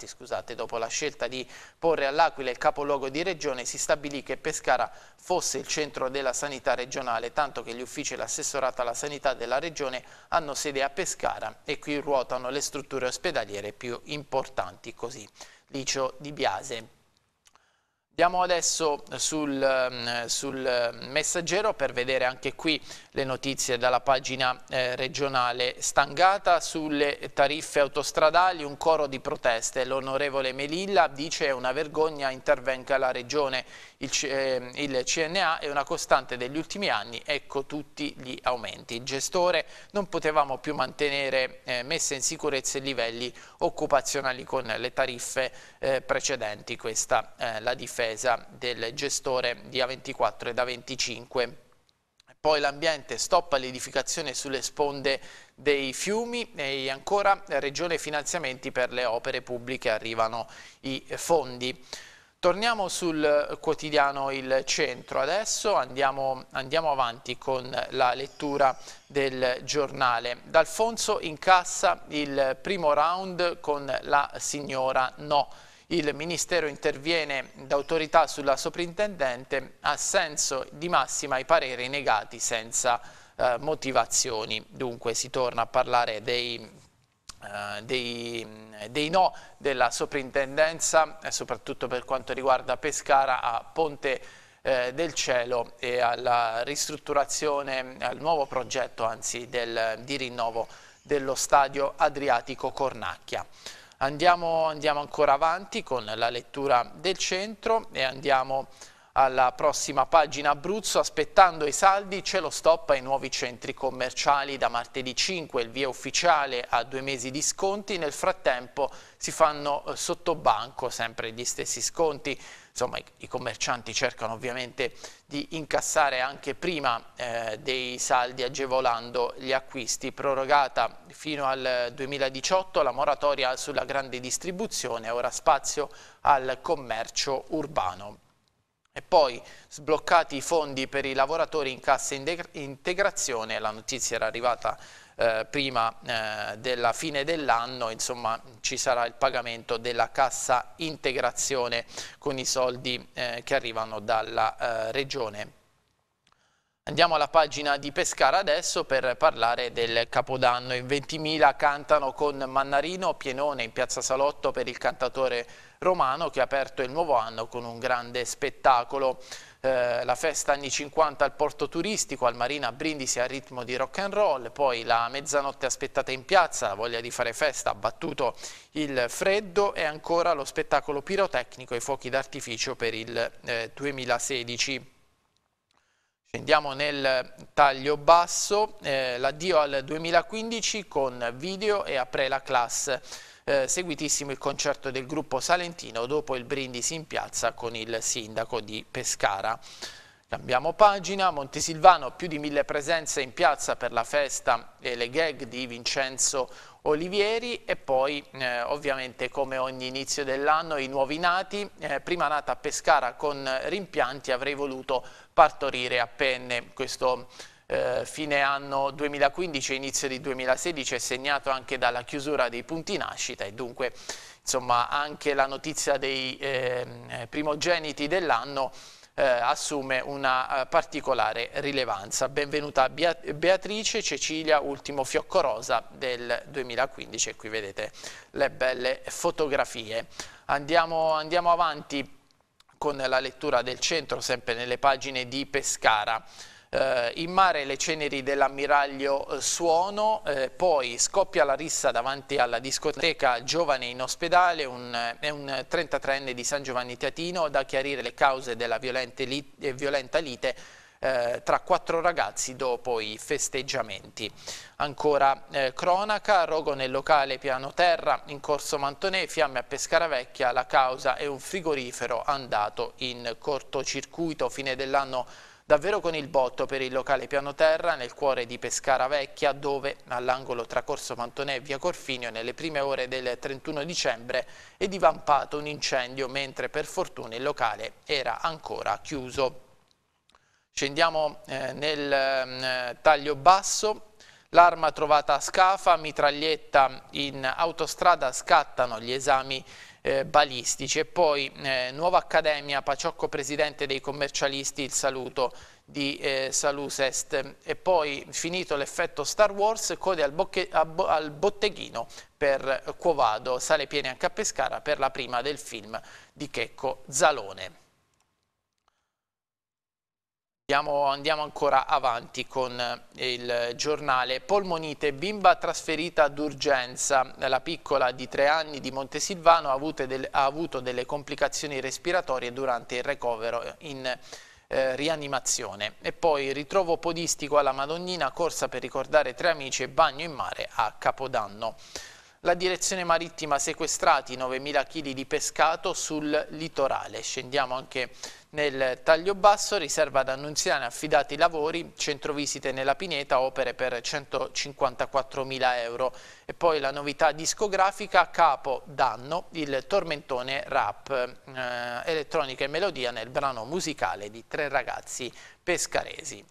scusate, dopo la scelta di porre all'Aquila il capoluogo di regione, si stabilì che Pescara fosse il centro della sanità regionale, tanto che gli uffici dell'assessorato alla sanità della regione hanno sede a Pescara e qui ruotano le strutture ospedaliere più importanti, così Licio Di Biase. Andiamo adesso sul, ehm, sul, ehm, messaggero per vedere anche qui le notizie dalla pagina eh, regionale. Stangata sulle tariffe autostradali, un coro di proteste. L'onorevole Melilla dice è una vergogna, intervenga la regione. Il, eh, il CNA è una costante degli ultimi anni, ecco tutti gli aumenti. Il gestore non potevamo più mantenere eh, messa in sicurezza i livelli occupazionali con le tariffe eh, precedenti. Questa è eh, la difesa del gestore di A24 e da 25 poi l'ambiente stoppa l'edificazione sulle sponde dei fiumi e ancora regione finanziamenti per le opere pubbliche arrivano i fondi. Torniamo sul quotidiano Il Centro adesso, andiamo, andiamo avanti con la lettura del giornale. D'Alfonso incassa il primo round con la signora No il Ministero interviene d'autorità sulla soprintendente, ha senso di massima i pareri negati senza eh, motivazioni. Dunque si torna a parlare dei Uh, dei, dei, no della soprintendenza, eh, soprattutto per quanto riguarda Pescara a Ponte eh, del Cielo e alla ristrutturazione, al nuovo progetto anzi del, di rinnovo dello stadio Adriatico Cornacchia. Andiamo, andiamo ancora avanti con la lettura del centro e andiamo alla prossima pagina Abruzzo, aspettando i saldi c'è lo stop ai nuovi centri commerciali da martedì 5, il via ufficiale a due mesi di sconti, nel frattempo si fanno eh, sottobanco sempre gli stessi sconti, insomma i commercianti cercano ovviamente di incassare anche prima eh, dei saldi agevolando gli acquisti, prorogata fino al 2018 la moratoria sulla grande distribuzione, ora spazio al commercio urbano. E poi sbloccati i fondi per i lavoratori in cassa integrazione, la notizia era arrivata eh, prima eh, della fine dell'anno, insomma ci sarà il pagamento della cassa integrazione con i soldi eh, che arrivano dalla eh, regione Andiamo alla pagina di Pescara adesso per parlare del Capodanno. In 20.000 cantano con Mannarino, Pienone in Piazza Salotto per il cantatore romano che ha aperto il nuovo anno con un grande spettacolo. Eh, la festa anni 50 al porto turistico, al Marina Brindisi a ritmo di rock and roll, poi la mezzanotte aspettata in piazza, la voglia di fare festa, ha battuto il freddo e ancora lo spettacolo pirotecnico e fuochi d'artificio per il eh, 2016. Scendiamo nel taglio basso, eh, l'addio al 2015 con video e apre la classe. Eh, seguitissimo il concerto del gruppo salentino dopo il Brindisi in piazza con il sindaco di Pescara. Cambiamo pagina, Montesilvano più di mille presenze in piazza per la festa e le gag di Vincenzo Olivieri e poi eh, ovviamente come ogni inizio dell'anno i nuovi nati, eh, prima nata a Pescara con rimpianti avrei voluto partorire a penne, questo eh, fine anno 2015 inizio di 2016 è segnato anche dalla chiusura dei punti nascita e dunque insomma anche la notizia dei ehm, primogeniti dell'anno eh, assume una eh, particolare rilevanza. Benvenuta Beatrice Cecilia, ultimo fiocco rosa del 2015 e qui vedete le belle fotografie. Andiamo, andiamo avanti con la lettura del centro sempre nelle pagine di Pescara eh, in mare le ceneri dell'ammiraglio eh, Suono, eh, poi scoppia la rissa davanti alla discoteca Giovane in ospedale, un, eh, è un 33enne di San Giovanni Teatino, da chiarire le cause della lit eh, violenta lite eh, tra quattro ragazzi dopo i festeggiamenti. Ancora eh, cronaca, rogo nel locale piano terra, in corso Mantonè, fiamme a Pescara Vecchia, la causa è un frigorifero andato in cortocircuito, fine dell'anno Davvero con il botto per il locale piano terra nel cuore di Pescara Vecchia dove all'angolo tra Corso Fantonè e Via Corfinio nelle prime ore del 31 dicembre è divampato un incendio mentre per fortuna il locale era ancora chiuso. Scendiamo eh, nel eh, taglio basso L'arma trovata a Scafa, mitraglietta in autostrada, scattano gli esami eh, balistici. E poi eh, Nuova Accademia, Paciocco Presidente dei Commercialisti, il saluto di eh, Salusest. E poi finito l'effetto Star Wars, code al, bo al botteghino per Cuovado, sale piene anche a Pescara per la prima del film di Checco Zalone. Andiamo, andiamo ancora avanti con eh, il giornale. Polmonite, bimba trasferita d'urgenza. La piccola di tre anni di Montesilvano ha, del, ha avuto delle complicazioni respiratorie durante il recovero eh, in eh, rianimazione. E poi ritrovo podistico alla Madonnina, corsa per ricordare tre amici e bagno in mare a Capodanno. La direzione marittima sequestrati 9.000 kg di pescato sul litorale. Scendiamo anche nel taglio basso riserva ad Annunziana affidati lavori, centrovisite nella Pineta, opere per 154.000 euro. E poi la novità discografica, capo danno, il tormentone rap, eh, elettronica e melodia nel brano musicale di tre ragazzi pescaresi.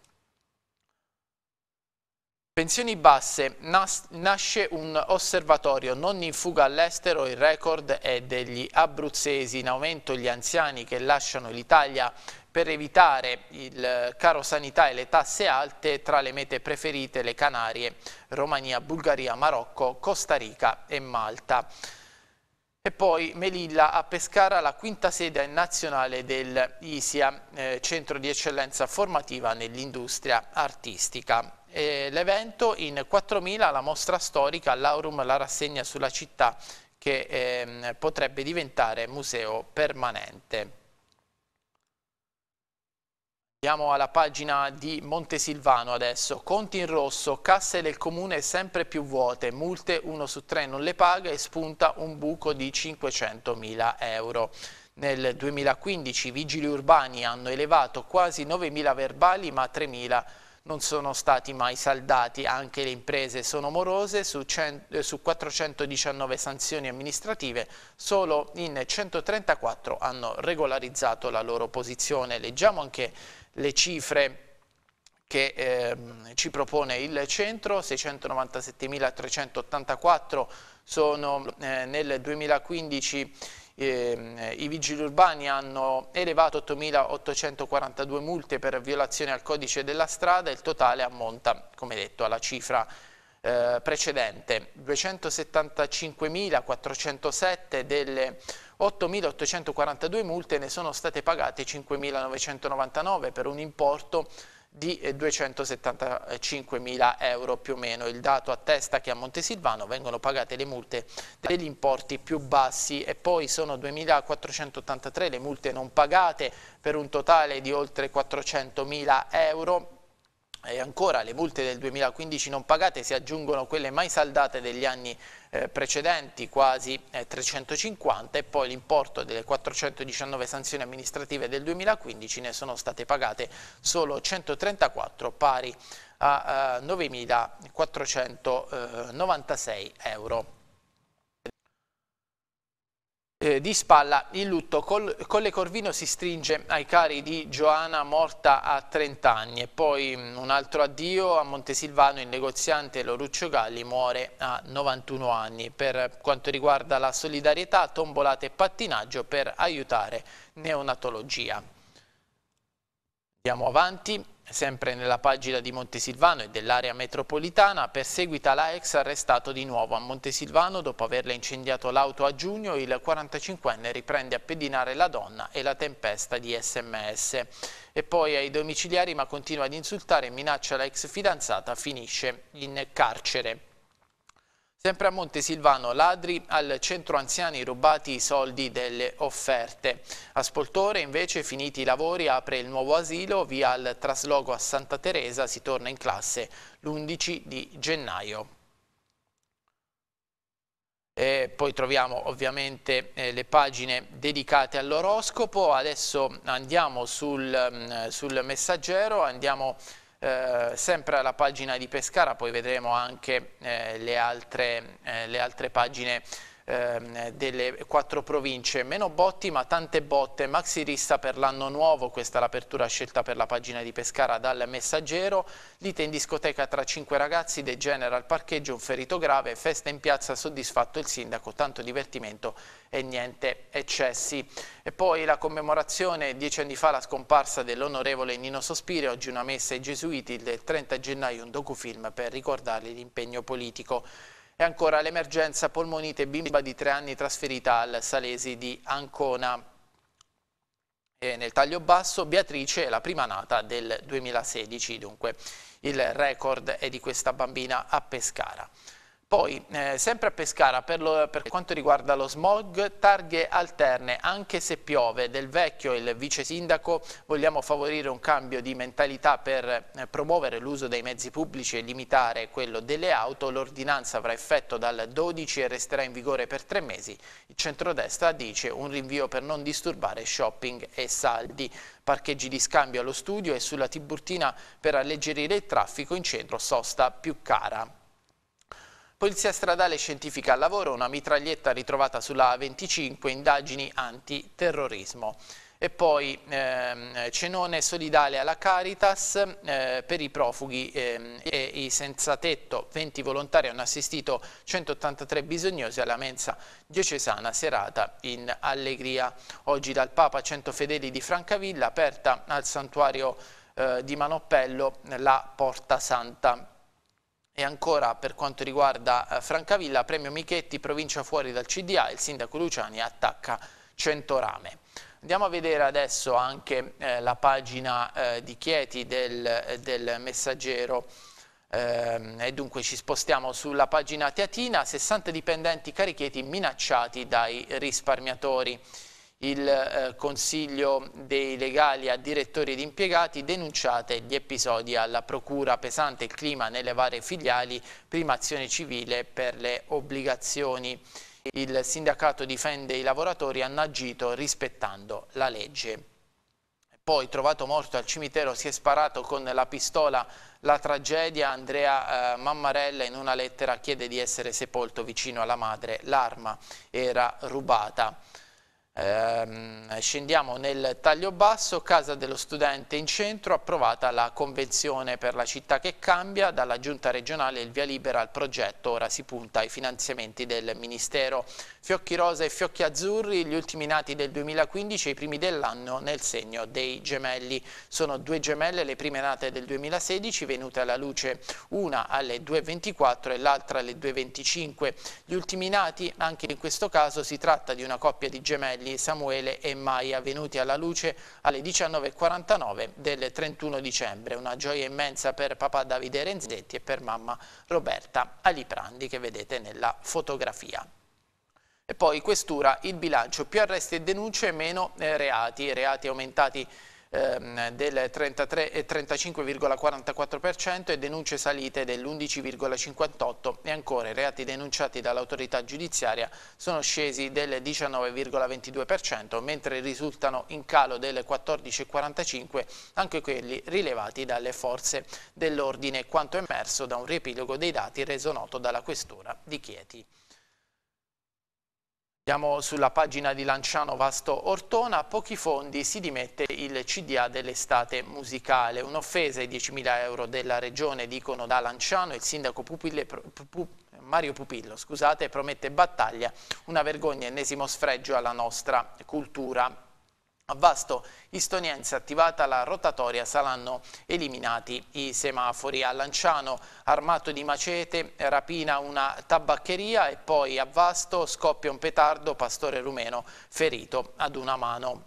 Pensioni basse, nas nasce un osservatorio, non in fuga all'estero, il record è degli abruzzesi, in aumento gli anziani che lasciano l'Italia per evitare il caro sanità e le tasse alte tra le mete preferite le Canarie, Romania, Bulgaria, Marocco, Costa Rica e Malta. E poi Melilla a Pescara, la quinta sede nazionale dell'ISIA, eh, centro di eccellenza formativa nell'industria artistica eh, l'evento in 4.000 la mostra storica Laurum la rassegna sulla città che eh, potrebbe diventare museo permanente. Andiamo alla pagina di Montesilvano adesso. Conti in rosso, casse del comune sempre più vuote, multe uno su tre non le paga e spunta un buco di 500.000 euro. Nel 2015 i vigili urbani hanno elevato quasi 9.000 verbali ma 3.000 non sono stati mai saldati, anche le imprese sono morose, su, 100, eh, su 419 sanzioni amministrative solo in 134 hanno regolarizzato la loro posizione. Leggiamo anche le cifre che eh, ci propone il centro, 697.384 sono eh, nel 2015 eh, i vigili urbani hanno elevato 8.842 multe per violazione al codice della strada, il totale ammonta, come detto, alla cifra eh, precedente, 275.407 delle 8.842 multe ne sono state pagate 5.999 per un importo di 275 eh, mila euro più o meno. Il dato attesta che a Montesilvano vengono pagate le multe degli importi più bassi e poi sono 2.483 le multe non pagate per un totale di oltre 400 mila euro e ancora le multe del 2015 non pagate si aggiungono quelle mai saldate degli anni eh, precedenti, quasi eh, 350, e poi l'importo delle 419 sanzioni amministrative del 2015 ne sono state pagate solo 134, pari a eh, 9.496 euro eh, di spalla il lutto. Col, Colle Corvino si stringe ai cari di Giovanna morta a 30 anni e poi mm, un altro addio a Montesilvano il negoziante Loruccio Galli muore a 91 anni. Per quanto riguarda la solidarietà tombolate e pattinaggio per aiutare neonatologia. Andiamo avanti. Sempre nella pagina di Montesilvano e dell'area metropolitana, perseguita la ex arrestato di nuovo a Montesilvano dopo averle incendiato l'auto a giugno, il 45enne riprende a pedinare la donna e la tempesta di sms. E poi ai domiciliari ma continua ad insultare e minaccia la ex fidanzata, finisce in carcere. Sempre a Montesilvano, ladri al centro anziani rubati i soldi delle offerte. A Spoltore invece finiti i lavori apre il nuovo asilo, via al trasloco a Santa Teresa si torna in classe l'11 di gennaio. E poi troviamo ovviamente eh, le pagine dedicate all'oroscopo, adesso andiamo sul, mm, sul messaggero, andiamo eh, sempre alla pagina di Pescara, poi vedremo anche eh, le, altre, eh, le altre pagine eh, delle quattro province. Meno botti ma tante botte, maxi rissa per l'anno nuovo, questa è l'apertura scelta per la pagina di Pescara dal Messaggero, lite in discoteca tra cinque ragazzi, degenera al parcheggio, un ferito grave, festa in piazza, soddisfatto il sindaco, tanto divertimento e niente eccessi. E poi la commemorazione, dieci anni fa la scomparsa dell'onorevole Nino Sospire, oggi una messa ai gesuiti, il 30 gennaio un docufilm per ricordargli l'impegno politico. E ancora l'emergenza polmonite bimba di tre anni trasferita al Salesi di Ancona. E nel taglio basso Beatrice è la prima nata del 2016, dunque il record è di questa bambina a Pescara. Poi, eh, sempre a Pescara, per, lo, per, quanto riguarda lo smog, targhe alterne, anche se piove, del vecchio il vice sindaco, vogliamo favorire un cambio di mentalità per eh, promuovere l'uso dei mezzi pubblici e limitare quello delle auto, l'ordinanza avrà effetto dal 12 e resterà in vigore per tre mesi, il centrodestra dice un rinvio per non disturbare shopping e saldi parcheggi di scambio allo studio e sulla Tiburtina per alleggerire il traffico in centro sosta più cara. Polizia stradale scientifica al lavoro, una mitraglietta ritrovata sulla 25, indagini antiterrorismo. E poi ehm, cenone solidale alla Caritas eh, per i profughi ehm, e i senza tetto. 20 volontari hanno assistito 183 bisognosi alla mensa diocesana serata in allegria. Oggi dal Papa 100 fedeli di Francavilla aperta al santuario eh, di Manoppello la Porta Santa e ancora per quanto riguarda eh, Francavilla, premio Michetti, provincia fuori dal CDA, il sindaco Luciani attacca Centorame. Andiamo a vedere adesso anche eh, la pagina eh, di Chieti del, eh, del Messaggero ehm, e dunque ci spostiamo sulla pagina teatina, 60 dipendenti carichieti minacciati dai risparmiatori il eh, Consiglio dei Legali a direttori ed impiegati, denunciate gli episodi alla Procura pesante il clima nelle varie filiali, prima azione civile per le obbligazioni. Il sindacato difende i lavoratori, hanno agito rispettando la legge. Poi, trovato morto al cimitero, si è sparato con la pistola la tragedia. Andrea eh, Mammarella in una lettera chiede di essere sepolto vicino alla madre. L'arma era rubata. Ehm, scendiamo nel taglio basso, casa dello studente in centro, approvata la convenzione per la città che cambia, dalla giunta regionale il via libera al progetto, ora si punta ai finanziamenti del Ministero. Fiocchi rosa e fiocchi azzurri, gli ultimi nati del 2015 e i primi dell'anno nel segno dei gemelli. Sono due gemelle le prime nate del 2016, venute alla luce una alle 2.24 e l'altra alle 2.25. Gli ultimi nati, anche in questo caso, si tratta di una coppia di gemelli di Samuele e Maia, venuti alla luce alle 19.49 del 31 dicembre. Una gioia immensa per papà Davide Renzetti e per mamma Roberta Aliprandi, che vedete nella fotografia. E poi questura il bilancio, più arresti e denunce, meno eh, reati, reati aumentati ehm, del 35,44% e denunce salite dell'11,58% e ancora i reati denunciati dall'autorità giudiziaria sono scesi del 19,22% mentre risultano in calo del 14,45% anche quelli rilevati dalle forze dell'ordine quanto emerso da un riepilogo dei dati reso noto dalla Questura di Chieti. Andiamo sulla pagina di Lanciano Vasto Ortona, a pochi fondi si dimette il CDA dell'estate musicale, un'offesa ai 10.000 euro della regione dicono da Lanciano, il sindaco Pupille, Pup, Mario Pupillo scusate, promette battaglia, una vergogna, ennesimo sfregio alla nostra cultura. A Vasto Istoniense attivata la rotatoria saranno eliminati i semafori. A Lanciano armato di macete rapina una tabaccheria e poi a Vasto scoppia un petardo pastore rumeno ferito ad una mano.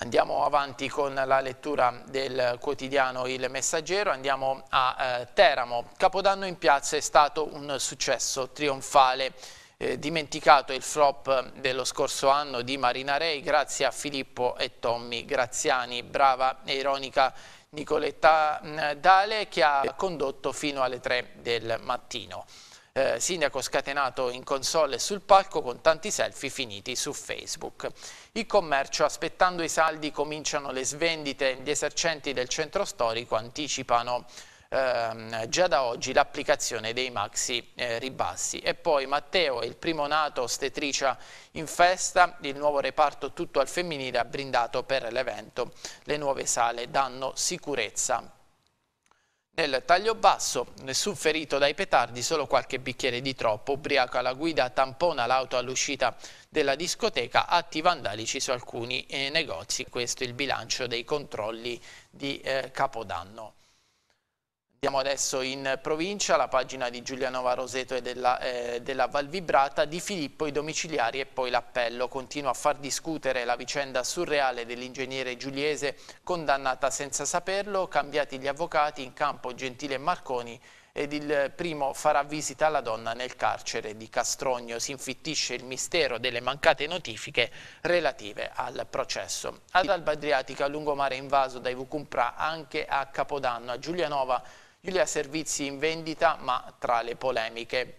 Andiamo avanti con la lettura del quotidiano Il Messaggero, andiamo a eh, Teramo. Capodanno in piazza è stato un successo trionfale eh, dimenticato il flop dello scorso anno di Marinarei grazie a Filippo e Tommy Graziani, brava e ironica Nicoletta mm, Dale che ha condotto fino alle 3 del mattino. Eh, sindaco scatenato in console sul palco con tanti selfie finiti su Facebook. Il commercio, aspettando i saldi, cominciano le svendite. Gli esercenti del centro storico anticipano ehm, già da oggi l'applicazione dei maxi eh, ribassi. E poi Matteo è il primo nato ostetricia in festa, il nuovo reparto tutto al femminile ha brindato per l'evento. Le nuove sale danno sicurezza nel taglio basso, nessun ferito dai petardi, solo qualche bicchiere di troppo, ubriaco alla guida, tampona l'auto all'uscita della discoteca, atti vandalici su alcuni eh, negozi, questo è il bilancio dei controlli di eh, Capodanno. Andiamo adesso in provincia, la pagina di Giulianova Roseto e della, eh, della Valvibrata, di Filippo i domiciliari e poi l'appello. Continua a far discutere la vicenda surreale dell'ingegnere giuliese condannata senza saperlo, cambiati gli avvocati, in campo Gentile e Marconi ed il primo farà visita alla donna nel carcere di Castrogno. Si infittisce il mistero delle mancate notifiche relative al processo. Ad Alba Adriatica, lungomare invaso dai Vucumpra anche a Capodanno, a Giulianova Giulia Servizi in vendita ma tra le polemiche.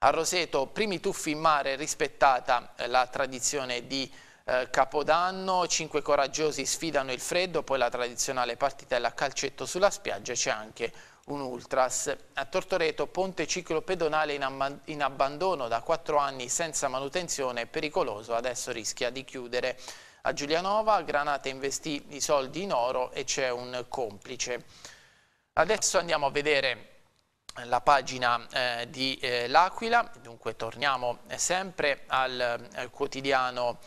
A Roseto primi tuffi in mare rispettata eh, la tradizione di eh, Capodanno, cinque coraggiosi sfidano il freddo, poi la tradizionale partitella a calcetto sulla spiaggia c'è anche un ultras. A Tortoreto ponte ciclopedonale in, in abbandono da quattro anni senza manutenzione, pericoloso, adesso rischia di chiudere. A Giulianova Granate investì i soldi in oro e c'è un complice. Adesso andiamo a vedere la pagina eh, di eh, L'Aquila, dunque torniamo sempre al, al eh, quotidiano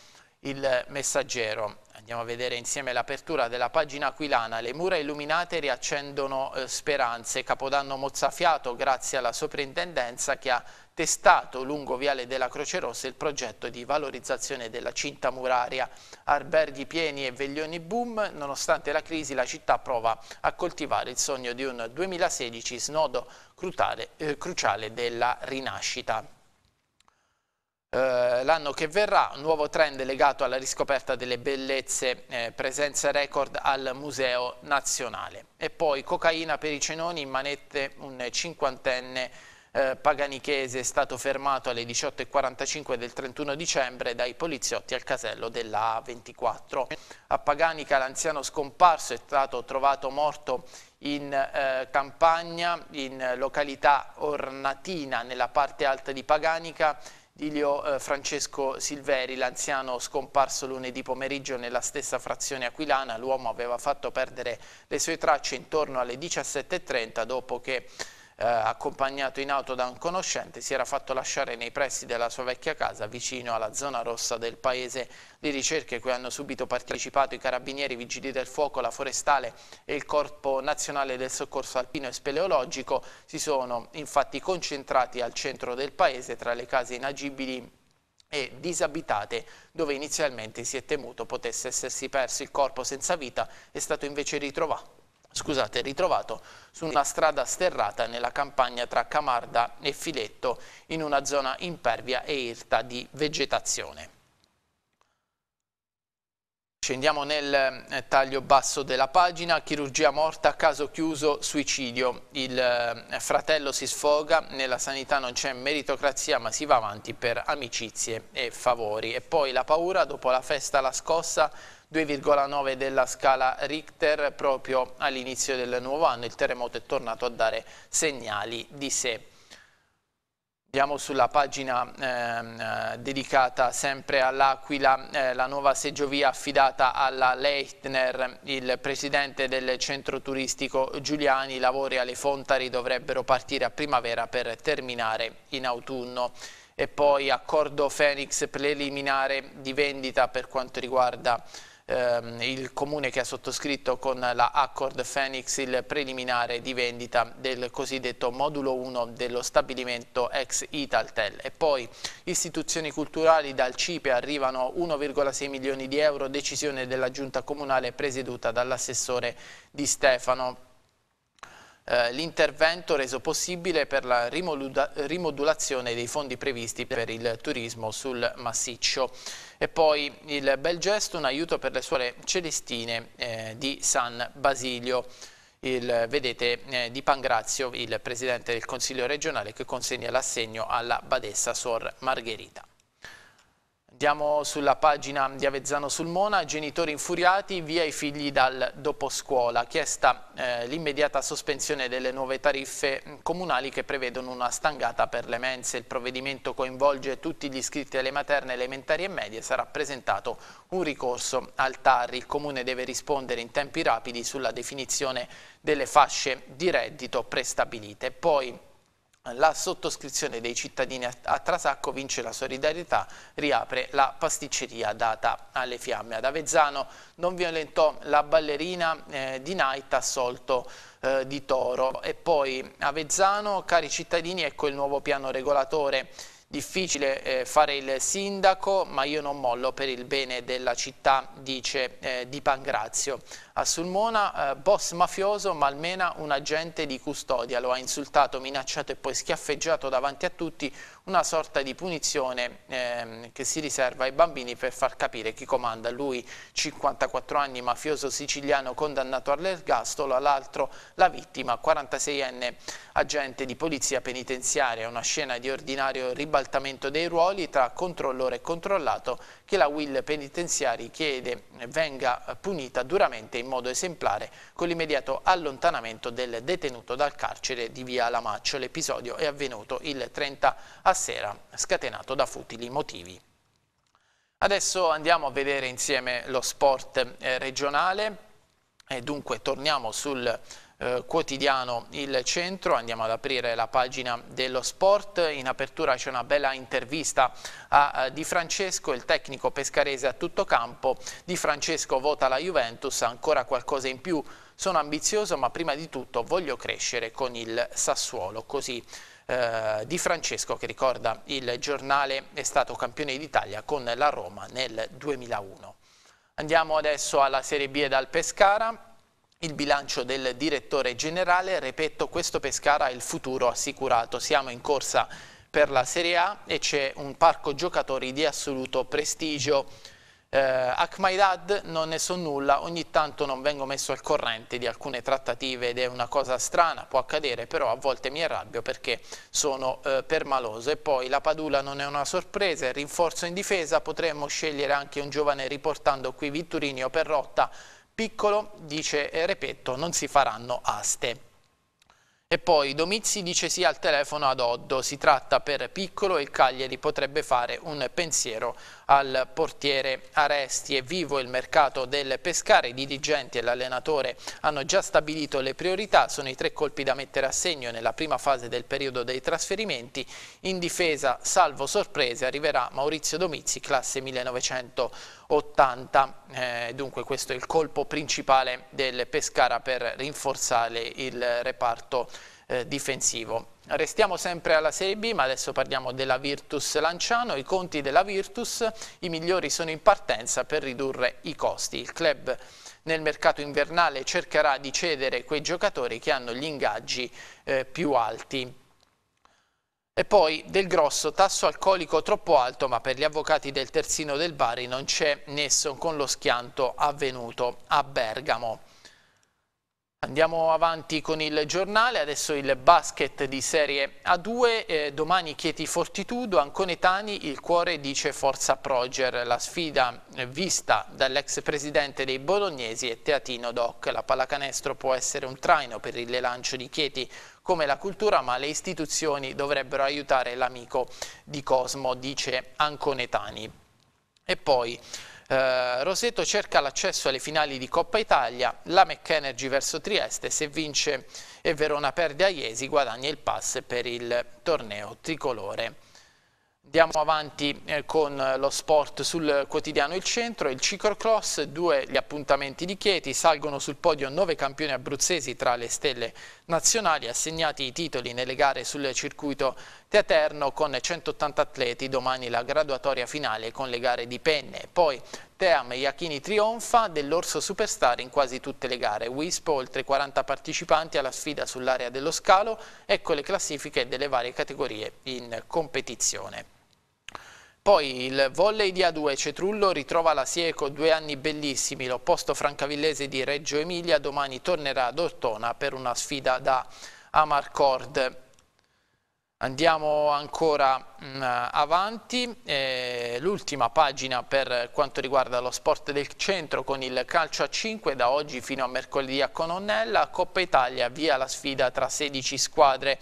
Il Messaggero. Andiamo a vedere insieme l'apertura della pagina aquilana. Le mura illuminate riaccendono eh, speranze. Capodanno mozzafiato grazie alla soprintendenza che ha testato lungo Viale della Croce Rossa il progetto di valorizzazione della cinta muraria. Alberghi pieni e veglioni boom, nonostante la crisi la città prova a coltivare il sogno di un 2016 snodo crutale, eh, cruciale della rinascita. Eh, l'anno che verrà, un nuovo trend legato alla riscoperta delle bellezze, eh, presenze record al Museo Nazionale. E poi cocaina per i cenoni in manette, un cinquantenne eh, paganichese è stato fermato alle 18.45 del 31 dicembre dai poliziotti al casello della A24. A Paganica l'anziano scomparso è stato trovato morto in eh, campagna, in località Ornatina, nella parte alta di Paganica, Dilio eh, Francesco Silveri, l'anziano scomparso lunedì pomeriggio nella stessa frazione aquilana, l'uomo aveva fatto perdere le sue tracce intorno alle 17.30 dopo che eh, accompagnato in auto da un conoscente, si era fatto lasciare nei pressi della sua vecchia casa vicino alla zona rossa del paese. Le ricerche cui hanno subito partecipato i carabinieri, i vigili del fuoco, la forestale e il Corpo Nazionale del Soccorso Alpino e Speleologico si sono infatti concentrati al centro del paese tra le case inagibili e disabitate dove inizialmente si è temuto potesse essersi perso il corpo senza vita è stato invece ritrovato scusate, ritrovato su una strada sterrata nella campagna tra Camarda e Filetto in una zona impervia e irta di vegetazione. Scendiamo nel eh, taglio basso della pagina, chirurgia morta, caso chiuso, suicidio. Il eh, fratello si sfoga, nella sanità non c'è meritocrazia ma si va avanti per amicizie e favori. E poi la paura, dopo la festa la scossa, 2,9 della scala Richter proprio all'inizio del nuovo anno. Il terremoto è tornato a dare segnali di sé. Andiamo sulla pagina ehm, eh, dedicata sempre all'Aquila, eh, la nuova seggiovia affidata alla Leitner, il presidente del centro turistico Giuliani, i lavori alle Fontari dovrebbero partire a primavera per terminare in autunno. E poi accordo Fenix preliminare di vendita per quanto riguarda ehm, il comune che ha sottoscritto con la Accord Phoenix il preliminare di vendita del cosiddetto modulo 1 dello stabilimento ex Italtel. E poi istituzioni culturali dal CIPE arrivano 1,6 milioni di euro, decisione della giunta comunale presieduta dall'assessore Di Stefano eh, l'intervento reso possibile per la rimodulazione dei fondi previsti per il turismo sul massiccio. E poi il bel gesto, un aiuto per le suore celestine eh, di San Basilio. Il, vedete eh, di Pangrazio, il presidente del Consiglio regionale che consegna l'assegno alla badessa Sor Margherita. Andiamo sulla pagina di Avezzano Sulmona, genitori infuriati, via i figli dal dopo scuola. chiesta eh, l'immediata sospensione delle nuove tariffe comunali che prevedono una stangata per le mense. Il provvedimento coinvolge tutti gli iscritti alle materne elementari e medie, sarà presentato un ricorso al TAR. Il Comune deve rispondere in tempi rapidi sulla definizione delle fasce di reddito prestabilite. Poi la sottoscrizione dei cittadini a Trasacco vince la solidarietà, riapre la pasticceria data alle fiamme. Ad Avezzano non violentò la ballerina eh, di Night assolto eh, di Toro. E poi Avezzano, cari cittadini, ecco il nuovo piano regolatore Difficile eh, fare il sindaco, ma io non mollo per il bene della città, dice eh, Di Pangrazio. A Sulmona, eh, boss mafioso, malmena un agente di custodia, lo ha insultato, minacciato e poi schiaffeggiato davanti a tutti, una sorta di punizione ehm, che si riserva ai bambini per far capire chi comanda, lui 54 anni mafioso siciliano condannato all'ergastolo, l'altro la vittima 46enne agente di polizia penitenziaria, una scena di ordinario ribaltamento dei ruoli tra controllore e controllato che la Will Penitenziari chiede venga punita duramente in modo esemplare con l'immediato allontanamento del detenuto dal carcere di via Lamaccio. L'episodio è avvenuto il 30 a sera, scatenato da futili motivi. Adesso andiamo a vedere insieme lo sport eh, regionale e eh, dunque torniamo sul eh, quotidiano Il Centro, andiamo ad aprire la pagina dello sport, in apertura c'è una bella intervista a, eh, Di Francesco, il tecnico pescarese a tutto campo, Di Francesco vota la Juventus, ancora qualcosa in più, sono ambizioso ma prima di tutto voglio crescere con il Sassuolo, così eh, Di Francesco che ricorda il giornale è stato campione d'Italia con la Roma nel 2001. Andiamo adesso alla Serie B dal Pescara. Il bilancio del direttore generale, ripeto, questo Pescara ha il futuro assicurato. Siamo in corsa per la Serie A e c'è un parco giocatori di assoluto prestigio. Eh, Akhmaidad non ne so nulla, ogni tanto non vengo messo al corrente di alcune trattative ed è una cosa strana, può accadere, però a volte mi arrabbio perché sono eh, permaloso. E poi la Padula non è una sorpresa, il rinforzo in difesa, potremmo scegliere anche un giovane riportando qui Vitturini o Perrotta, Piccolo dice, eh, ripeto, non si faranno aste. E poi Domizzi dice sì al telefono ad Oddo, si tratta per Piccolo e il Cagliari potrebbe fare un pensiero al portiere Aresti. È vivo il mercato del Pescara, i dirigenti e l'allenatore hanno già stabilito le priorità, sono i tre colpi da mettere a segno nella prima fase del periodo dei trasferimenti. In difesa, salvo sorprese, arriverà Maurizio Domizzi, classe 1980. Eh, dunque questo è il colpo principale del Pescara per rinforzare il reparto eh, difensivo. Restiamo sempre alla Serie B, ma adesso parliamo della Virtus Lanciano. I conti della Virtus, i migliori sono in partenza per ridurre i costi. Il club nel mercato invernale cercherà di cedere quei giocatori che hanno gli ingaggi eh, più alti. E poi del grosso tasso alcolico troppo alto, ma per gli avvocati del terzino del Bari non c'è nesso con lo schianto avvenuto a Bergamo. Andiamo avanti con il giornale, adesso il basket di Serie A2, eh, domani Chieti Fortitudo, Anconetani, il cuore dice Forza Proger, la sfida vista dall'ex presidente dei bolognesi e Teatino Doc. La pallacanestro può essere un traino per il lancio di Chieti come la cultura, ma le istituzioni dovrebbero aiutare l'amico di Cosmo, dice Anconetani. E poi... Eh, Roseto cerca l'accesso alle finali di Coppa Italia, la McEnergy verso Trieste, se vince e Verona perde a Iesi guadagna il pass per il torneo tricolore. Andiamo avanti eh, con lo sport sul quotidiano Il Centro, il ciclocross, due gli appuntamenti di Chieti, salgono sul podio nove campioni abruzzesi tra le stelle nazionali, assegnati i titoli nelle gare sul circuito Teaterno con 180 atleti, domani la graduatoria finale con le gare di penne. Poi Team Iachini trionfa dell'Orso Superstar in quasi tutte le gare. Wisp oltre 40 partecipanti alla sfida sull'area dello scalo. Ecco le classifiche delle varie categorie in competizione. Poi il volley di A2 Cetrullo ritrova la Sieco, due anni bellissimi, l'opposto francavillese di Reggio Emilia domani tornerà ad Ortona per una sfida da Amarcord. Andiamo ancora mh, mm, avanti, eh, l'ultima pagina per quanto riguarda lo sport del centro con il calcio a 5 da oggi fino a mercoledì a Cononnella, Coppa Italia via la sfida tra 16 squadre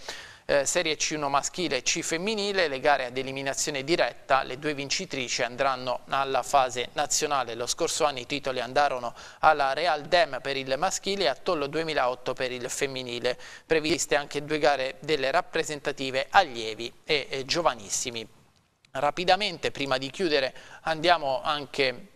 eh, Serie C1 maschile e C femminile, le gare ad eliminazione diretta, le due vincitrici andranno alla fase nazionale. Lo scorso anno i titoli andarono alla Real Dem per il maschile e a Tollo 2008 per il femminile. Previste anche due gare delle rappresentative allievi e eh, giovanissimi. Rapidamente, prima di chiudere, andiamo anche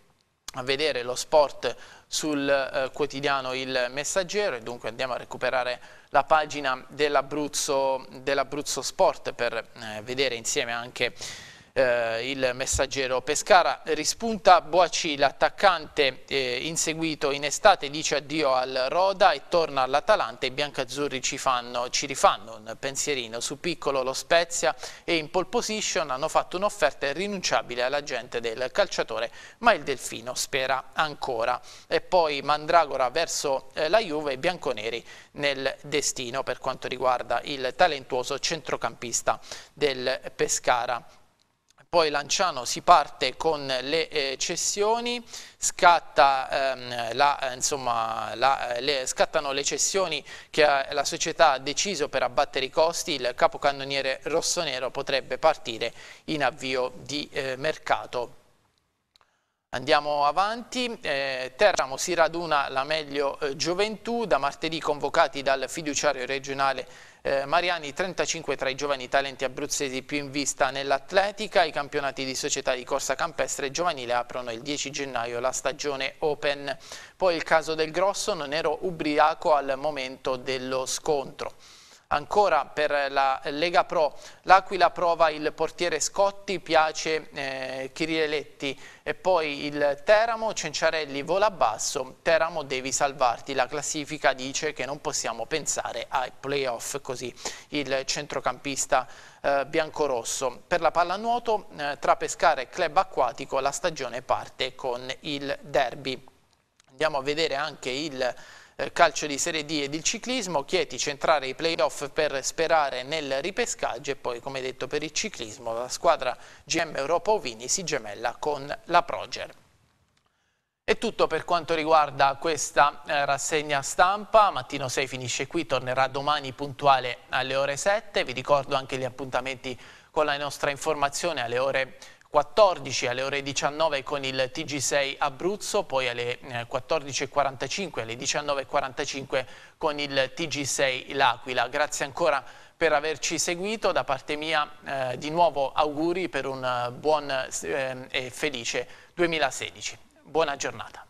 a vedere lo sport sul eh, quotidiano Il Messaggero e dunque andiamo a recuperare la pagina dell'Abruzzo dell Sport per eh, vedere insieme anche eh, il messaggero Pescara. Rispunta Boaci, l'attaccante eh, inseguito in estate, dice addio al Roda e torna all'Atalanta. I biancazzurri ci, fanno, ci rifanno un pensierino. Su piccolo lo Spezia e in pole position hanno fatto un'offerta irrinunciabile all'agente del calciatore, ma il Delfino spera ancora. E poi Mandragora verso eh, la Juve e Bianconeri nel destino per quanto riguarda il talentuoso centrocampista del Pescara poi Lanciano si parte con le eh, cessioni, scatta, ehm, la, eh, insomma, la, eh, le, scattano le cessioni che eh, la società ha deciso per abbattere i costi, il capocannoniere rossonero potrebbe partire in avvio di eh, mercato. Andiamo avanti, eh, Teramo si raduna la meglio eh, gioventù, da martedì convocati dal fiduciario regionale eh, Mariani, 35 tra i giovani talenti abruzzesi più in vista nell'atletica, i campionati di società di corsa campestre e giovanile aprono il 10 gennaio la stagione Open. Poi il caso del Grosso, non ero ubriaco al momento dello scontro. Ancora per la Lega Pro, l'Aquila prova il portiere Scotti, piace eh, Chirieletti e poi il Teramo, Cenciarelli vola basso, Teramo devi salvarti, la classifica dice che non possiamo pensare ai playoff, così il centrocampista eh, biancorosso. Per la pallanuoto eh, tra pescare e Club Acquatico la stagione parte con il derby. Andiamo a vedere anche il eh, calcio di Serie D ed il ciclismo, Chieti centrare i playoff per sperare nel ripescaggio e poi come detto per il ciclismo la squadra GM Europa Ovini si gemella con la Proger. È tutto per quanto riguarda questa eh, rassegna stampa, mattino 6 finisce qui, tornerà domani puntuale alle ore 7, vi ricordo anche gli appuntamenti con la nostra informazione alle ore 7 14 alle ore 19 con il TG6 Abruzzo, poi alle 14.45 eh, alle 19.45 con il TG6 L'Aquila. Grazie ancora per averci seguito, da parte mia eh, di nuovo auguri per un eh, buon eh, e felice 2016. Buona giornata.